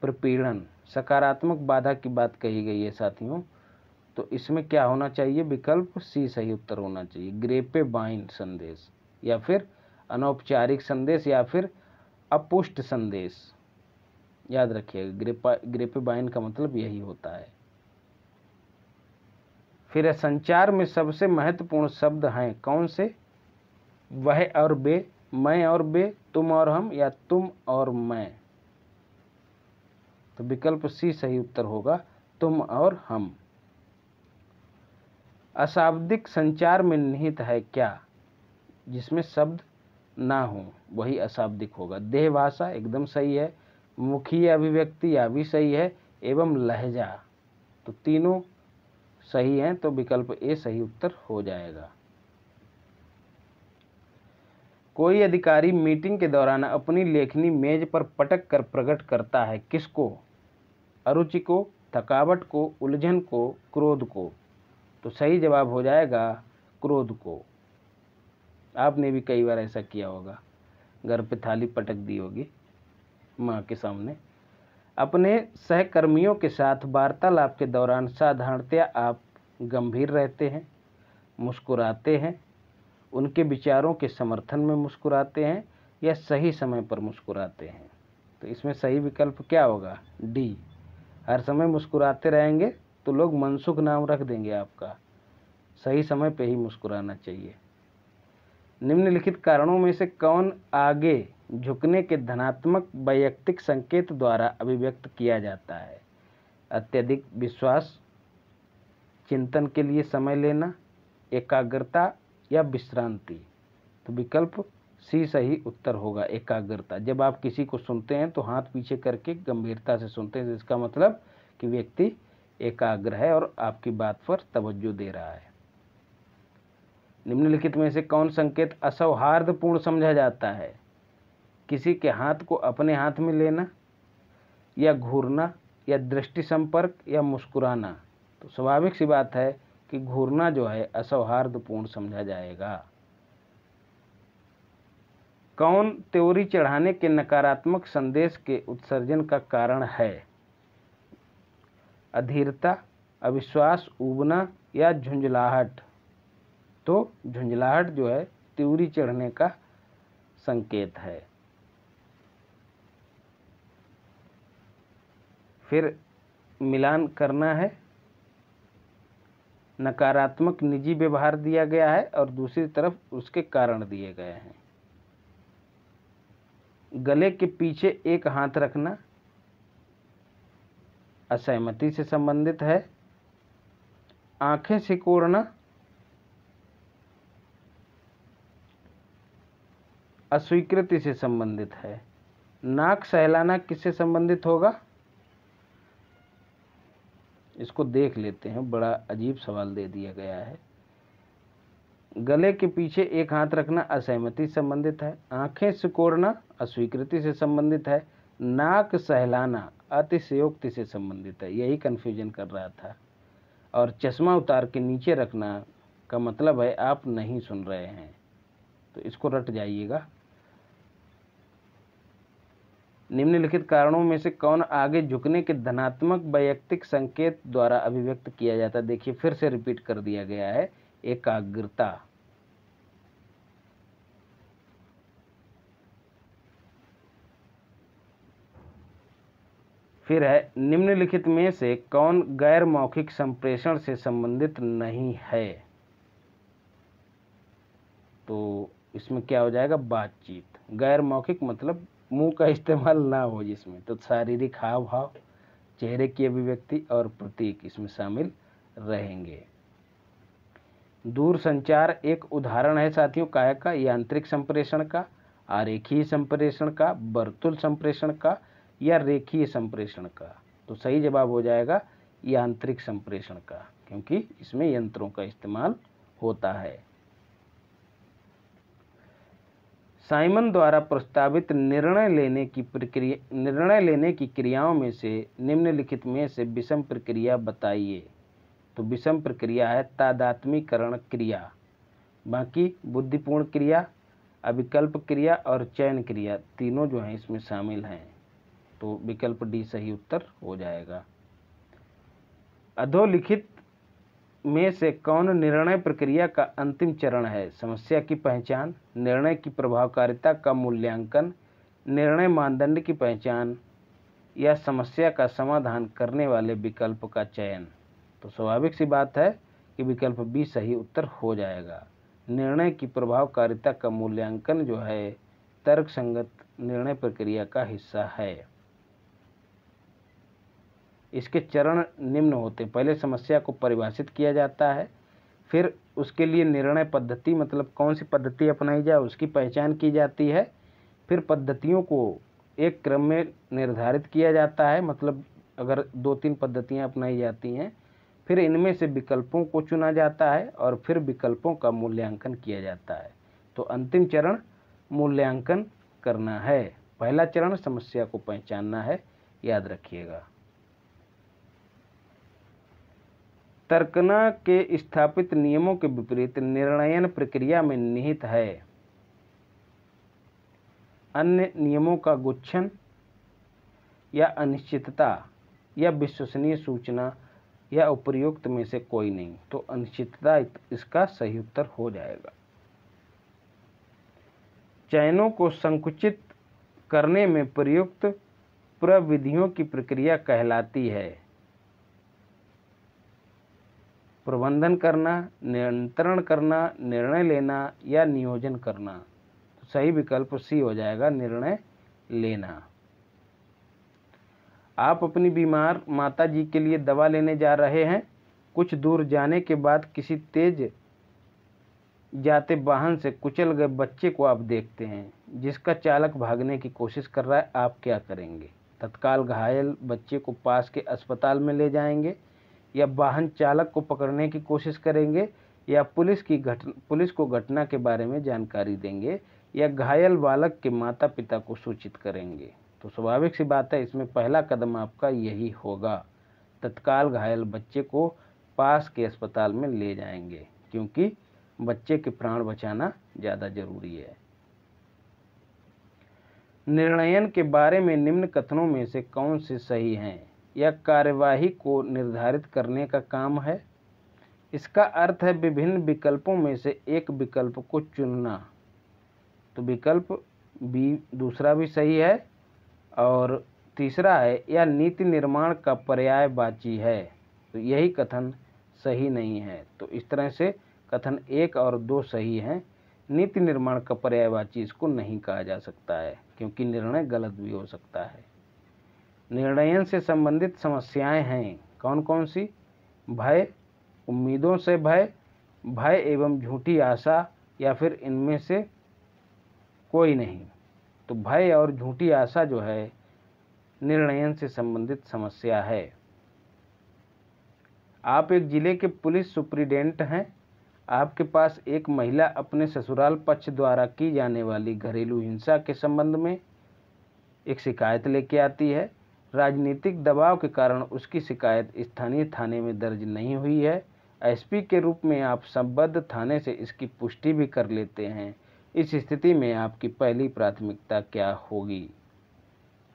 प्रपीड़न सकारात्मक बाधा की बात कही गई है साथियों तो इसमें क्या होना चाहिए विकल्प सी सही उत्तर होना चाहिए ग्रेपे बाइन संदेश या फिर अनौपचारिक संदेश या फिर अपुष्ट संदेश याद रखिएगा ग्रेपा ग्रेपे बाइन का मतलब यही होता है फिर संचार में सबसे महत्वपूर्ण शब्द हैं कौन से वह और बे मैं और बे तुम और हम या तुम और मैं तो विकल्प सी सही उत्तर होगा तुम और हम अशाब्दिक संचार में निहित है क्या जिसमें शब्द ना हो वही अशाब्दिक होगा देह भाषा एकदम सही है मुखीय अभिव्यक्ति या भी सही है एवं लहजा तो तीनों सही हैं तो विकल्प ए सही उत्तर हो जाएगा कोई अधिकारी मीटिंग के दौरान अपनी लेखनी मेज पर पटक कर प्रकट करता है किसको अरुचि को थकावट को उलझन को क्रोध को तो सही जवाब हो जाएगा क्रोध को आपने भी कई बार ऐसा किया होगा घर पे थाली पटक दी होगी माँ के सामने अपने सहकर्मियों के साथ वार्तालाप के दौरान साधारणतया आप गंभीर रहते हैं मुस्कुराते हैं उनके विचारों के समर्थन में मुस्कुराते हैं या सही समय पर मुस्कुराते हैं तो इसमें सही विकल्प क्या होगा डी हर समय मुस्कुराते रहेंगे तो लोग मनसुख नाम रख देंगे आपका सही समय पे ही मुस्कुराना चाहिए निम्नलिखित कारणों में से कौन आगे झुकने के धनात्मक वैयक्तिक संकेत द्वारा अभिव्यक्त किया जाता है अत्यधिक विश्वास चिंतन के लिए समय लेना एकाग्रता या विश्रांति तो विकल्प सी सही उत्तर होगा एकाग्रता जब आप किसी को सुनते हैं तो हाथ पीछे करके गंभीरता से सुनते हैं इसका मतलब कि व्यक्ति एकाग्र है और आपकी बात पर तवज्जो दे रहा है निम्नलिखित में से कौन संकेत असौहार्दपूर्ण समझा जाता है किसी के हाथ को अपने हाथ में लेना या घूरना या दृष्टि संपर्क या मुस्कुराना तो स्वाभाविक सी बात है कि घूरना जो है असौहार्दपूर्ण समझा जाएगा कौन त्योरी चढ़ाने के नकारात्मक संदेश के उत्सर्जन का कारण है अधीरता अविश्वास उबना या झुंझलाहट तो झुंझलाहट जो है त्योरी चढ़ने का संकेत है फिर मिलान करना है नकारात्मक निजी व्यवहार दिया गया है और दूसरी तरफ उसके कारण दिए गए हैं गले के पीछे एक हाथ रखना असहमति से संबंधित है आंखें सिकोड़ना अस्वीकृति से संबंधित है नाक सहलाना किससे संबंधित होगा इसको देख लेते हैं बड़ा अजीब सवाल दे दिया गया है गले के पीछे एक हाथ रखना असहमति से संबंधित है आंखें सिकोड़ना अस्वीकृति से संबंधित है नाक सहलाना अतिशयोक्ति से संबंधित है यही कन्फ्यूजन कर रहा था और चश्मा उतार के नीचे रखना का मतलब है आप नहीं सुन रहे हैं तो इसको रट जाइएगा निम्नलिखित कारणों में से कौन आगे झुकने के धनात्मक वैयक्तिक संकेत द्वारा अभिव्यक्त किया जाता है देखिए फिर से रिपीट कर दिया गया है एकाग्रता फिर है निम्नलिखित में से कौन गैर मौखिक संप्रेषण से संबंधित नहीं है तो इसमें क्या हो जाएगा बातचीत गैर मौखिक मतलब मुंह का इस्तेमाल ना हो जिसमें तो शारीरिक हाव भाव चेहरे की अभिव्यक्ति और प्रतीक इसमें शामिल रहेंगे दूर संचार एक उदाहरण है साथियों काय का यांत्रिक संप्रेषण का आरेखीय संप्रेषण का बर्तुल संप्रेषण का या रेखीय संप्रेषण का तो सही जवाब हो जाएगा यांत्रिक संप्रेषण का क्योंकि इसमें यंत्रों का इस्तेमाल होता है साइमन द्वारा प्रस्तावित निर्णय लेने की प्रक्रिया निर्णय लेने की क्रियाओं में से निम्नलिखित में से विषम प्रक्रिया बताइए तो विषम प्रक्रिया है तादात्मीकरण क्रिया बाकी बुद्धिपूर्ण क्रिया अविकल्प क्रिया और चयन क्रिया तीनों जो हैं इसमें शामिल हैं तो विकल्प डी सही उत्तर हो जाएगा अधोलिखित में से कौन निर्णय प्रक्रिया का अंतिम चरण है समस्या की पहचान निर्णय की प्रभावकारिता का मूल्यांकन निर्णय मानदंड की पहचान या समस्या का समाधान करने वाले विकल्प का चयन तो स्वाभाविक सी बात है कि विकल्प बी सही उत्तर हो जाएगा निर्णय की प्रभावकारिता का मूल्यांकन जो है तर्कसंगत निर्णय प्रक्रिया का हिस्सा है इसके चरण निम्न होते हैं पहले समस्या को परिभाषित किया जाता है फिर उसके लिए निर्णय पद्धति मतलब कौन सी पद्धति अपनाई जाए उसकी पहचान की जाती है फिर पद्धतियों को एक क्रम में निर्धारित किया जाता है मतलब अगर दो तीन पद्धतियाँ अपनाई जाती हैं फिर इनमें से विकल्पों को चुना जाता है और फिर विकल्पों का मूल्यांकन किया जाता है तो अंतिम चरण मूल्यांकन करना है पहला चरण समस्या को पहचानना है याद रखिएगा तर्कना के स्थापित नियमों के विपरीत निर्णयन प्रक्रिया में निहित है अन्य नियमों का गुच्छन या अनिश्चितता या विश्वसनीय सूचना या उपयुक्त में से कोई नहीं तो अनिश्चितता इसका सही उत्तर हो जाएगा चयनों को संकुचित करने में प्रयुक्त प्रविधियों की प्रक्रिया कहलाती है प्रबंधन करना नियंत्रण करना निर्णय लेना या नियोजन करना तो सही विकल्प सी हो जाएगा निर्णय लेना आप अपनी बीमार माता जी के लिए दवा लेने जा रहे हैं कुछ दूर जाने के बाद किसी तेज जाते वाहन से कुचल गए बच्चे को आप देखते हैं जिसका चालक भागने की कोशिश कर रहा है आप क्या करेंगे तत्काल घायल बच्चे को पास के अस्पताल में ले जाएंगे या वाहन चालक को पकड़ने की कोशिश करेंगे या पुलिस की घट पुलिस को घटना के बारे में जानकारी देंगे या घायल बालक के माता पिता को सूचित करेंगे तो स्वाभाविक सी बात है इसमें पहला कदम आपका यही होगा तत्काल घायल बच्चे को पास के अस्पताल में ले जाएंगे क्योंकि बच्चे के प्राण बचाना ज़्यादा जरूरी है निर्णयन के बारे में निम्न कथनों में से कौन से सही हैं या कार्यवाही को निर्धारित करने का काम है इसका अर्थ है विभिन्न विकल्पों में से एक विकल्प को चुनना तो विकल्प बी दूसरा भी सही है और तीसरा है या नीति निर्माण का पर्याय बाची है तो यही कथन सही नहीं है तो इस तरह से कथन एक और दो सही हैं नीति निर्माण का पर्यायवाची इसको नहीं कहा जा सकता है क्योंकि निर्णय गलत भी हो सकता है निर्णयन से संबंधित समस्याएं हैं कौन कौन सी भय उम्मीदों से भय भय एवं झूठी आशा या फिर इनमें से कोई नहीं तो भय और झूठी आशा जो है निर्णयन से संबंधित समस्या है आप एक ज़िले के पुलिस सुप्रिडेंट हैं आपके पास एक महिला अपने ससुराल पक्ष द्वारा की जाने वाली घरेलू हिंसा के संबंध में एक शिकायत लेके आती है राजनीतिक दबाव के कारण उसकी शिकायत स्थानीय थाने में दर्ज नहीं हुई है एसपी के रूप में आप संबद्ध थाने से इसकी पुष्टि भी कर लेते हैं इस स्थिति में आपकी पहली प्राथमिकता क्या होगी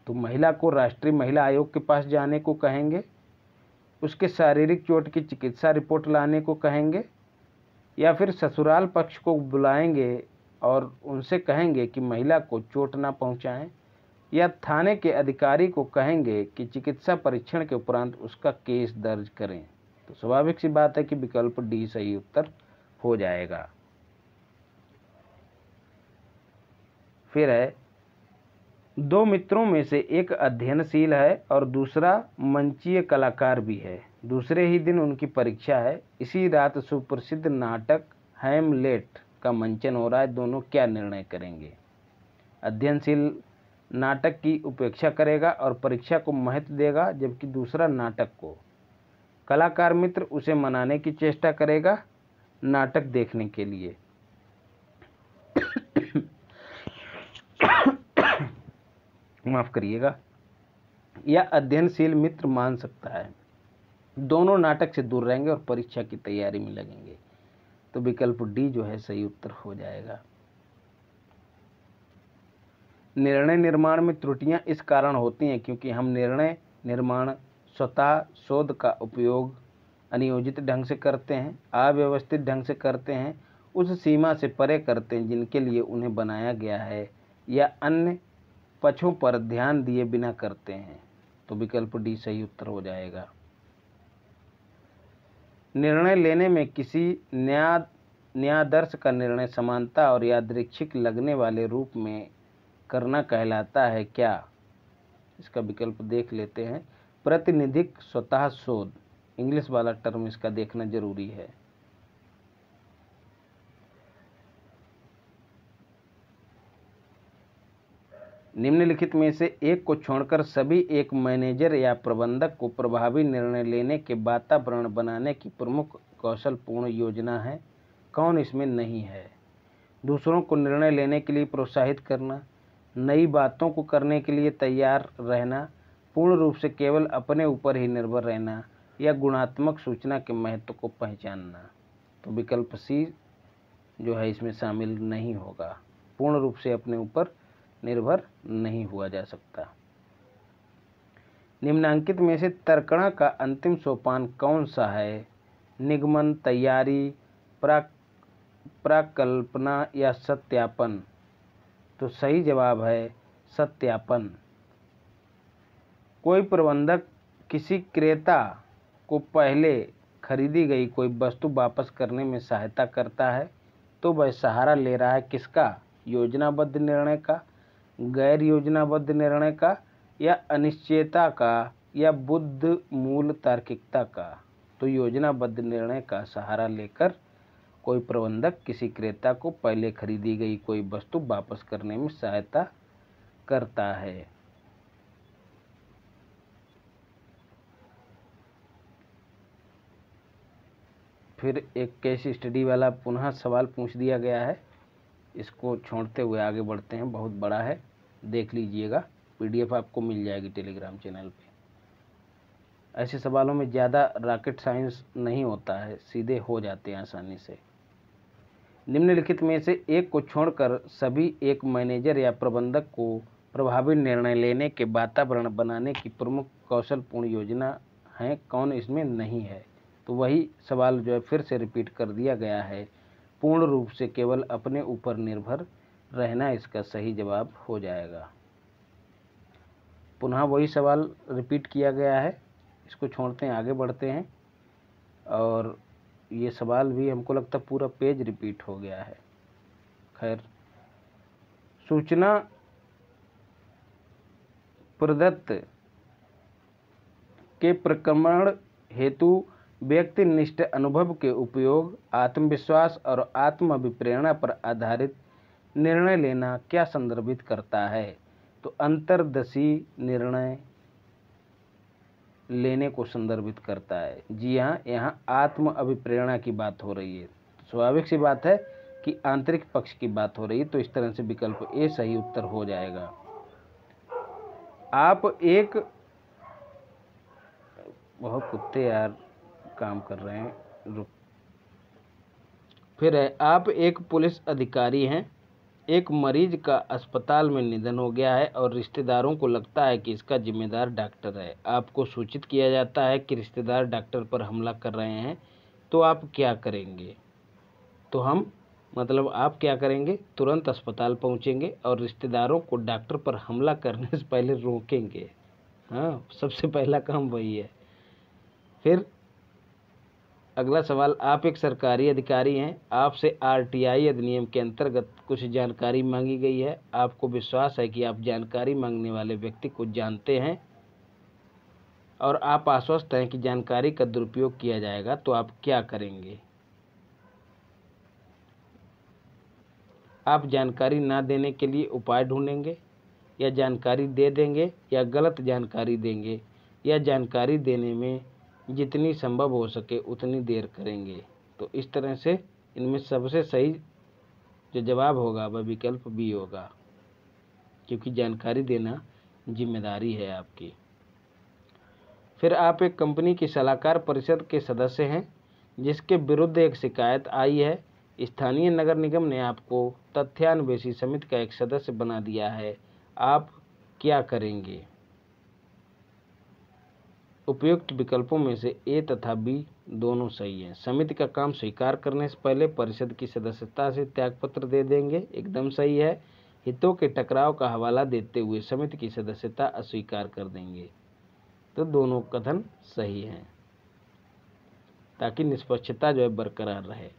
तो महिला को राष्ट्रीय महिला आयोग के पास जाने को कहेंगे उसके शारीरिक चोट की चिकित्सा रिपोर्ट लाने को कहेंगे या फिर ससुराल पक्ष को बुलाएंगे और उनसे कहेंगे कि महिला को चोट ना पहुंचाएं या थाने के अधिकारी को कहेंगे कि चिकित्सा परीक्षण के उपरांत उसका केस दर्ज करें तो स्वाभाविक सी बात है कि विकल्प डी सही उत्तर हो जाएगा फिर है दो मित्रों में से एक अध्ययनशील है और दूसरा मंचीय कलाकार भी है दूसरे ही दिन उनकी परीक्षा है इसी रात सुप्रसिद्ध नाटक हैमलेट का मंचन हो रहा है दोनों क्या निर्णय करेंगे अध्ययनशील नाटक की उपेक्षा करेगा और परीक्षा को महत्व देगा जबकि दूसरा नाटक को कलाकार मित्र उसे मनाने की चेष्टा करेगा नाटक देखने के लिए माफ़ करिएगा या अध्ययनशील मित्र मान सकता है दोनों नाटक से दूर रहेंगे और परीक्षा की तैयारी में लगेंगे तो विकल्प डी जो है सही उत्तर हो जाएगा निर्णय निर्माण में त्रुटियां इस कारण होती हैं क्योंकि हम निर्णय निर्माण स्वतः शोध का उपयोग अनियोजित ढंग से करते हैं अव्यवस्थित ढंग से करते हैं उस सीमा से परे करते हैं जिनके लिए उन्हें बनाया गया है या अन्य पक्षों पर ध्यान दिए बिना करते हैं तो विकल्प डी सही उत्तर हो जाएगा निर्णय लेने में किसी न्याय न्यायादर्श का निर्णय समानता और यादृक्षिक लगने वाले रूप में करना कहलाता है क्या इसका विकल्प देख लेते हैं प्रतिनिधिक स्वतः शोध इंग्लिश वाला टर्म इसका देखना जरूरी है निम्नलिखित में से एक को छोड़कर सभी एक मैनेजर या प्रबंधक को प्रभावी निर्णय लेने के वातावरण बनाने की प्रमुख कौशलपूर्ण योजना है कौन इसमें नहीं है दूसरों को निर्णय लेने के लिए प्रोत्साहित करना नई बातों को करने के लिए तैयार रहना पूर्ण रूप से केवल अपने ऊपर ही निर्भर रहना या गुणात्मक सूचना के महत्व को पहचानना तो विकल्प सी जो है इसमें शामिल नहीं होगा पूर्ण रूप से अपने ऊपर निर्भर नहीं हुआ जा सकता निम्नांकित में से तर्कणा का अंतिम सोपान कौन सा है निगमन तैयारी प्राक प्राकल्पना या सत्यापन तो सही जवाब है सत्यापन कोई प्रबंधक किसी क्रेता को पहले खरीदी गई कोई वस्तु वापस करने में सहायता करता है तो वह सहारा ले रहा है किसका योजनाबद्ध निर्णय का गैर योजनाबद्ध निर्णय का या अनिश्चयता का या बुद्ध मूल तार्किकता का तो योजनाबद्ध निर्णय का सहारा लेकर कोई प्रबंधक किसी क्रेता को पहले खरीदी गई कोई वस्तु वापस करने में सहायता करता है फिर एक केस स्टडी वाला पुनः सवाल पूछ दिया गया है इसको छोड़ते हुए आगे बढ़ते हैं बहुत बड़ा है देख लीजिएगा पीडीएफ आपको मिल जाएगी टेलीग्राम चैनल पे ऐसे सवालों में ज़्यादा रॉकेट साइंस नहीं होता है सीधे हो जाते हैं आसानी से निम्नलिखित में से एक को छोड़कर सभी एक मैनेजर या प्रबंधक को प्रभावी निर्णय लेने के वातावरण बनाने की प्रमुख कौशलपूर्ण योजना है कौन इसमें नहीं है तो वही सवाल जो है फिर से रिपीट कर दिया गया है पूर्ण रूप से केवल अपने ऊपर निर्भर रहना इसका सही जवाब हो जाएगा पुनः वही सवाल रिपीट किया गया है इसको छोड़ते हैं आगे बढ़ते हैं और ये सवाल भी हमको लगता पूरा पेज रिपीट हो गया है खैर सूचना प्रदत्त के प्रक्रमण हेतु व्यक्ति निष्ठ अनुभव के उपयोग आत्मविश्वास और अभिप्रेरणा पर आधारित निर्णय लेना क्या संदर्भित करता है तो अंतर्दशी निर्णय लेने को संदर्भित करता है जी हाँ यहाँ आत्म अभिप्रेरणा की बात हो रही है स्वाभाविक सी बात है कि आंतरिक पक्ष की बात हो रही है तो इस तरह से विकल्प ए सही उत्तर हो जाएगा आप एक बहुत कुत्ते यार काम कर रहे हैं रुक फिर है आप एक पुलिस अधिकारी हैं एक मरीज का अस्पताल में निधन हो गया है और रिश्तेदारों को लगता है कि इसका जिम्मेदार डॉक्टर है आपको सूचित किया जाता है कि रिश्तेदार डॉक्टर पर हमला कर रहे हैं तो आप क्या करेंगे तो हम मतलब आप क्या करेंगे तुरंत अस्पताल पहुंचेंगे और रिश्तेदारों को डॉक्टर पर हमला करने से पहले रोकेंगे हाँ सबसे पहला काम वही है फिर अगला सवाल आप एक सरकारी अधिकारी हैं आपसे आरटीआई अधिनियम के अंतर्गत कुछ जानकारी मांगी गई है आपको विश्वास है कि आप जानकारी मांगने वाले व्यक्ति को जानते हैं और आप आश्वस्त हैं कि जानकारी का दुरुपयोग किया जाएगा तो आप क्या करेंगे आप जानकारी ना देने के लिए उपाय ढूंढेंगे या जानकारी दे देंगे या गलत जानकारी देंगे या जानकारी देने में जितनी संभव हो सके उतनी देर करेंगे तो इस तरह से इनमें सबसे सही जो जवाब होगा वह विकल्प बी होगा क्योंकि जानकारी देना जिम्मेदारी है आपकी फिर आप एक कंपनी की सलाहकार परिषद के सदस्य हैं जिसके विरुद्ध एक शिकायत आई है स्थानीय नगर निगम ने आपको तथ्यान्वेषी समिति का एक सदस्य बना दिया है आप क्या करेंगे उपयुक्त विकल्पों में से ए तथा बी दोनों सही है समिति का काम स्वीकार करने से पहले परिषद की सदस्यता से त्यागपत्र दे देंगे एकदम सही है हितों के टकराव का हवाला देते हुए समिति की सदस्यता अस्वीकार कर देंगे तो दोनों कथन सही हैं ताकि निष्पक्षता जो है बरकरार रहे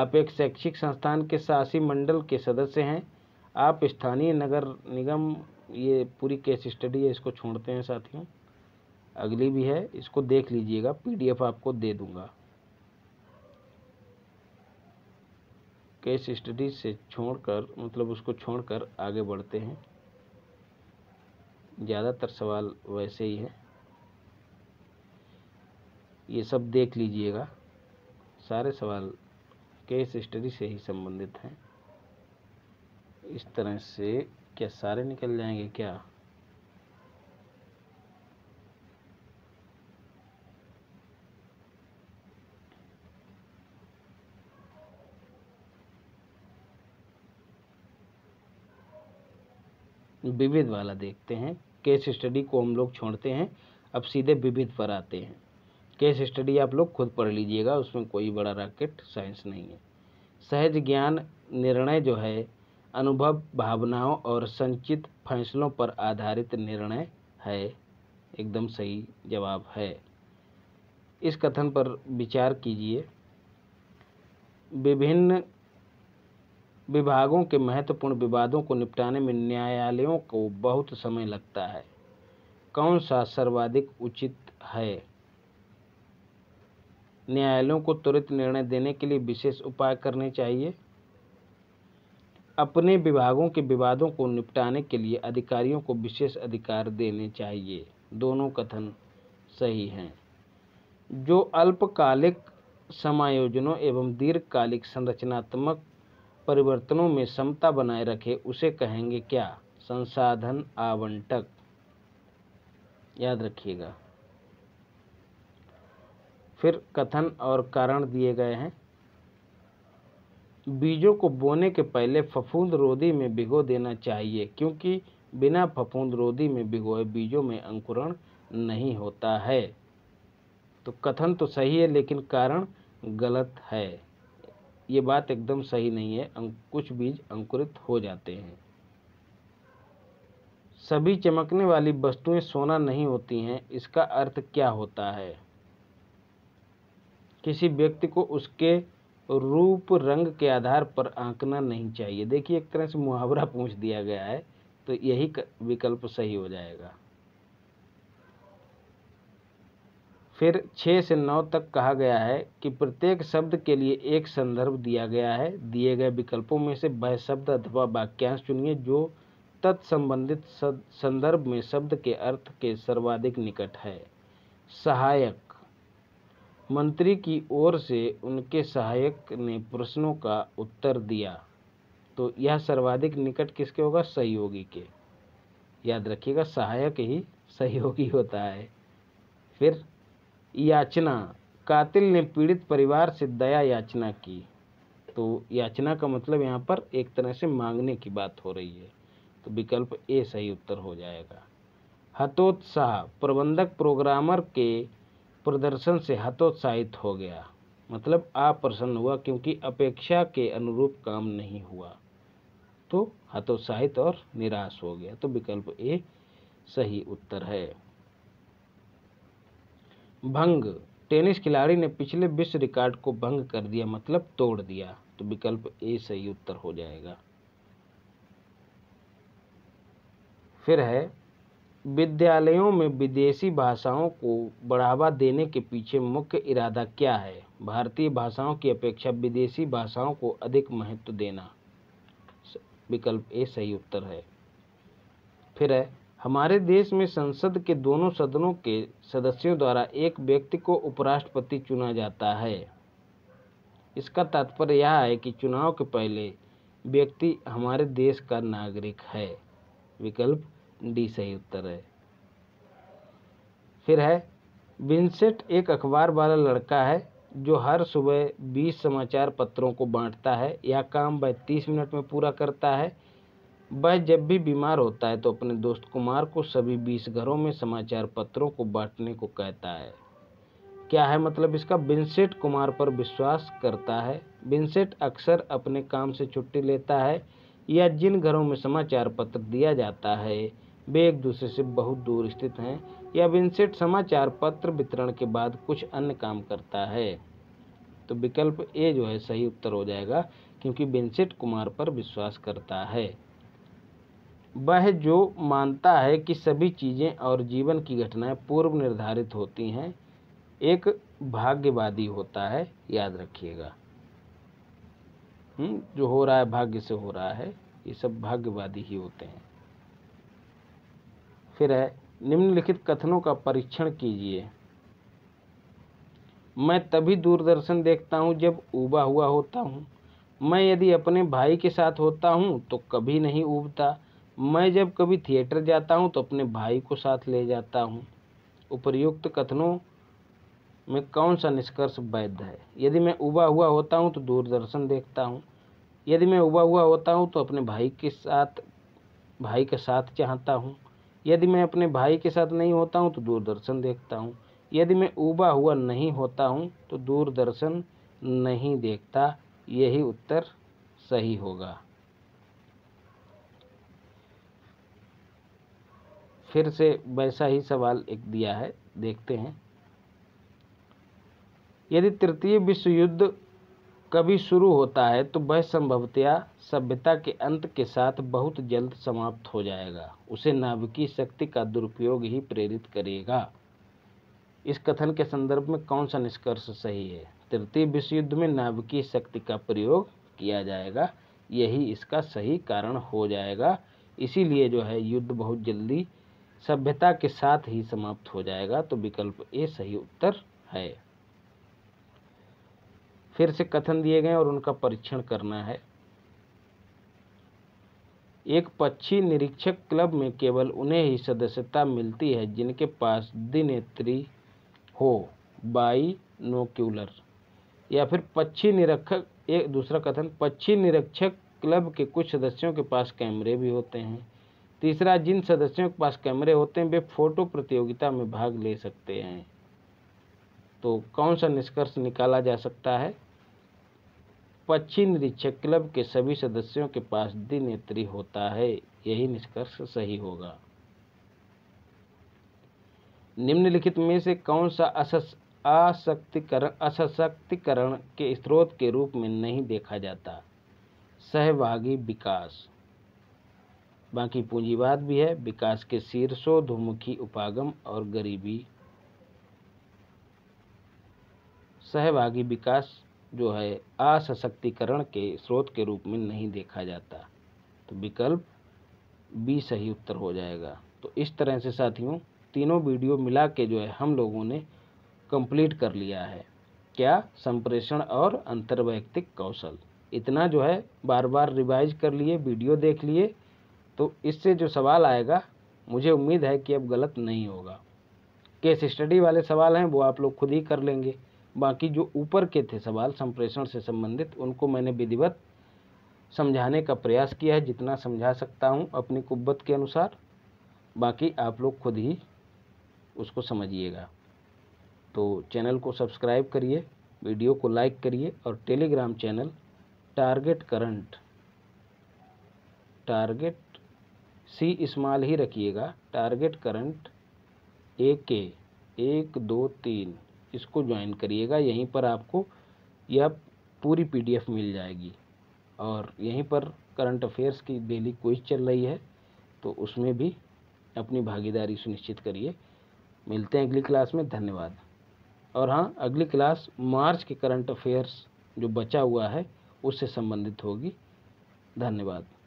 आप एक शैक्षिक संस्थान के शासी मंडल के सदस्य हैं आप स्थानीय नगर निगम ये पूरी केस स्टडी है इसको छोड़ते हैं साथियों अगली भी है इसको देख लीजिएगा पीडीएफ आपको दे दूंगा केस स्टडी से छोड़कर मतलब उसको छोड़कर आगे बढ़ते हैं ज़्यादातर सवाल वैसे ही है ये सब देख लीजिएगा सारे सवाल केस स्टडी से ही संबंधित हैं इस तरह से क्या सारे निकल जाएंगे क्या विविध वाला देखते हैं केस स्टडी को हम लोग छोड़ते हैं अब सीधे विविध पर आते हैं केस स्टडी आप लोग खुद पढ़ लीजिएगा उसमें कोई बड़ा रॉकेट साइंस नहीं है सहज ज्ञान निर्णय जो है अनुभव भावनाओं और संचित फैसलों पर आधारित निर्णय है एकदम सही जवाब है इस कथन पर विचार कीजिए विभिन्न विभागों के महत्वपूर्ण विवादों को निपटाने में न्यायालयों को बहुत समय लगता है कौन सा सर्वाधिक उचित है न्यायालयों को त्वरित निर्णय देने के लिए विशेष उपाय करने चाहिए अपने विभागों के विवादों को निपटाने के लिए अधिकारियों को विशेष अधिकार देने चाहिए दोनों कथन सही हैं जो अल्पकालिक समायोजनों एवं दीर्घकालिक संरचनात्मक परिवर्तनों में समता बनाए रखे उसे कहेंगे क्या संसाधन आवंटक याद रखिएगा फिर कथन और कारण दिए गए हैं बीजों को बोने के पहले फफूंद रोधी में भिगो देना चाहिए क्योंकि बिना फफूंद रोधी में भिगोए बीजों में अंकुरण नहीं होता है तो कथन तो सही है लेकिन कारण गलत है ये बात एकदम सही नहीं है अं-, कुछ बीज अंकुरित हो जाते हैं सभी चमकने वाली वस्तुएं सोना नहीं होती हैं इसका अर्थ क्या होता है किसी व्यक्ति को उसके रूप रंग के आधार पर आंकना नहीं चाहिए देखिए एक तरह से मुहावरा पूछ दिया गया है तो यही विकल्प सही हो जाएगा फिर छः से नौ तक कहा गया है कि प्रत्येक शब्द के लिए एक संदर्भ दिया गया है दिए गए विकल्पों में से वह शब्द अथवा वाक्यांश चुनिए जो तत्संबंधित संदर्भ में शब्द के अर्थ के सर्वाधिक निकट है सहायक मंत्री की ओर से उनके सहायक ने प्रश्नों का उत्तर दिया तो यह सर्वाधिक निकट किसके होगा सहयोगी के याद रखिएगा सहायक ही सहयोगी होता है फिर याचना कातिल ने पीड़ित परिवार से दया याचना की तो याचना का मतलब यहाँ पर एक तरह से मांगने की बात हो रही है तो विकल्प ए सही उत्तर हो जाएगा हतोत्साह प्रबंधक प्रोग्रामर के प्रदर्शन से हतोत्साहित हो गया मतलब अप्रसन्न हुआ क्योंकि अपेक्षा के अनुरूप काम नहीं हुआ तो हतोत्साहित और निराश हो गया तो विकल्प ए सही उत्तर है भंग टेनिस खिलाड़ी ने पिछले विश्व रिकॉर्ड को भंग कर दिया मतलब तोड़ दिया तो विकल्प ए सही उत्तर हो जाएगा फिर है विद्यालयों में विदेशी भाषाओं को बढ़ावा देने के पीछे मुख्य इरादा क्या है भारतीय भाषाओं की अपेक्षा विदेशी भाषाओं को अधिक महत्व देना विकल्प ए सही उत्तर है फिर है हमारे देश में संसद के दोनों सदनों के सदस्यों द्वारा एक व्यक्ति को उपराष्ट्रपति चुना जाता है इसका तात्पर्य यह है कि चुनाव के पहले व्यक्ति हमारे देश का नागरिक है विकल्प डी सही उत्तर है फिर है विंसेट एक अखबार वाला लड़का है जो हर सुबह 20 समाचार पत्रों को बांटता है यह काम वह 30 मिनट में पूरा करता है वह जब भी बीमार होता है तो अपने दोस्त कुमार को सभी बीस घरों में समाचार पत्रों को बांटने को कहता है क्या है मतलब इसका बिनसेट कुमार पर विश्वास करता है बिनसेट अक्सर अपने काम से छुट्टी लेता है या जिन घरों में समाचार पत्र दिया जाता है वे एक दूसरे से बहुत दूर स्थित हैं या विंसेट समाचार पत्र वितरण के बाद कुछ अन्य काम करता है तो विकल्प ए जो है सही उत्तर हो जाएगा क्योंकि बिनसेट कुमार पर विश्वास करता है वह जो मानता है कि सभी चीज़ें और जीवन की घटनाएं पूर्व निर्धारित होती हैं एक भाग्यवादी होता है याद रखिएगा हम्म, जो हो रहा है भाग्य से हो रहा है ये सब भाग्यवादी ही होते हैं फिर है निम्नलिखित कथनों का परीक्षण कीजिए मैं तभी दूरदर्शन देखता हूँ जब उबा हुआ होता हूँ मैं यदि अपने भाई के साथ होता हूँ तो कभी नहीं उबता मैं जब कभी थिएटर जाता हूँ तो अपने भाई को साथ ले जाता हूँ उपर्युक्त कथनों में कौन सा निष्कर्ष वैध है यदि मैं उबा हुआ होता हूँ तो दूरदर्शन देखता हूँ यदि मैं उबा हुआ होता हूँ तो अपने भाई के साथ भाई के साथ चाहता हूँ यदि मैं अपने भाई के साथ नहीं होता हूँ तो दूरदर्शन देखता हूँ यदि मैं उबा हुआ नहीं होता हूँ तो दूरदर्शन नहीं देखता यही उत्तर सही होगा फिर से वैसा ही सवाल एक दिया है देखते हैं यदि तृतीय विश्व युद्ध कभी शुरू होता है तो वह संभवतया सभ्यता के अंत के साथ बहुत जल्द समाप्त हो जाएगा उसे नाभिकीय शक्ति का दुरुपयोग ही प्रेरित करेगा इस कथन के संदर्भ में कौन सा निष्कर्ष सही है तृतीय विश्व युद्ध में नाभिकीय शक्ति का प्रयोग किया जाएगा यही इसका सही कारण हो जाएगा इसीलिए जो है युद्ध बहुत जल्दी सभ्यता के साथ ही समाप्त हो जाएगा तो विकल्प ए सही उत्तर है फिर से कथन दिए गए और उनका परीक्षण करना है एक पक्षी निरीक्षक क्लब में केवल उन्हें ही सदस्यता मिलती है जिनके पास दिनेत्री हो बाई नोक्यूलर या फिर पक्षी निरीक्षक एक दूसरा कथन पक्षी निरीक्षक क्लब के कुछ सदस्यों के पास कैमरे भी होते हैं तीसरा जिन सदस्यों के पास कैमरे होते हैं वे फोटो प्रतियोगिता में भाग ले सकते हैं तो कौन सा निष्कर्ष निकाला जा सकता है पक्षी निरीक्षक क्लब के सभी सदस्यों के पास द्विनेत्री होता है यही निष्कर्ष सही होगा निम्नलिखित में से कौन सा असशक्तिकरण असशक्तिकरण के स्रोत के रूप में नहीं देखा जाता सहभागी विकास बाकी पूंजीवाद भी है विकास के धुमुखी उपागम और गरीबी सहभागी विकास जो है असशक्तिकरण के स्रोत के रूप में नहीं देखा जाता तो विकल्प बी सही उत्तर हो जाएगा तो इस तरह से साथियों तीनों वीडियो मिला के जो है हम लोगों ने कंप्लीट कर लिया है क्या संप्रेषण और अंतर्वैयक्तिक कौशल इतना जो है बार बार रिवाइज कर लिए वीडियो देख लिए तो इससे जो सवाल आएगा मुझे उम्मीद है कि अब गलत नहीं होगा केस स्टडी वाले सवाल हैं वो आप लोग खुद ही कर लेंगे बाकी जो ऊपर के थे सवाल संप्रेषण से संबंधित उनको मैंने विधिवत समझाने का प्रयास किया है जितना समझा सकता हूँ अपनी कुब्बत के अनुसार बाकी आप लोग खुद ही उसको समझिएगा तो चैनल को सब्सक्राइब करिए वीडियो को लाइक करिए और Telegram channel target current target C small ही रखिएगा टारगेट करंट ए के एक दो तीन इसको ज्वाइन करिएगा यहीं पर आपको यह पूरी पीडीएफ मिल जाएगी और यहीं पर करंट अफेयर्स की डेली क्विज चल रही है तो उसमें भी अपनी भागीदारी सुनिश्चित करिए मिलते हैं अगली क्लास में धन्यवाद और हाँ अगली क्लास मार्च के करंट अफेयर्स जो बचा हुआ है उससे संबंधित होगी धन्यवाद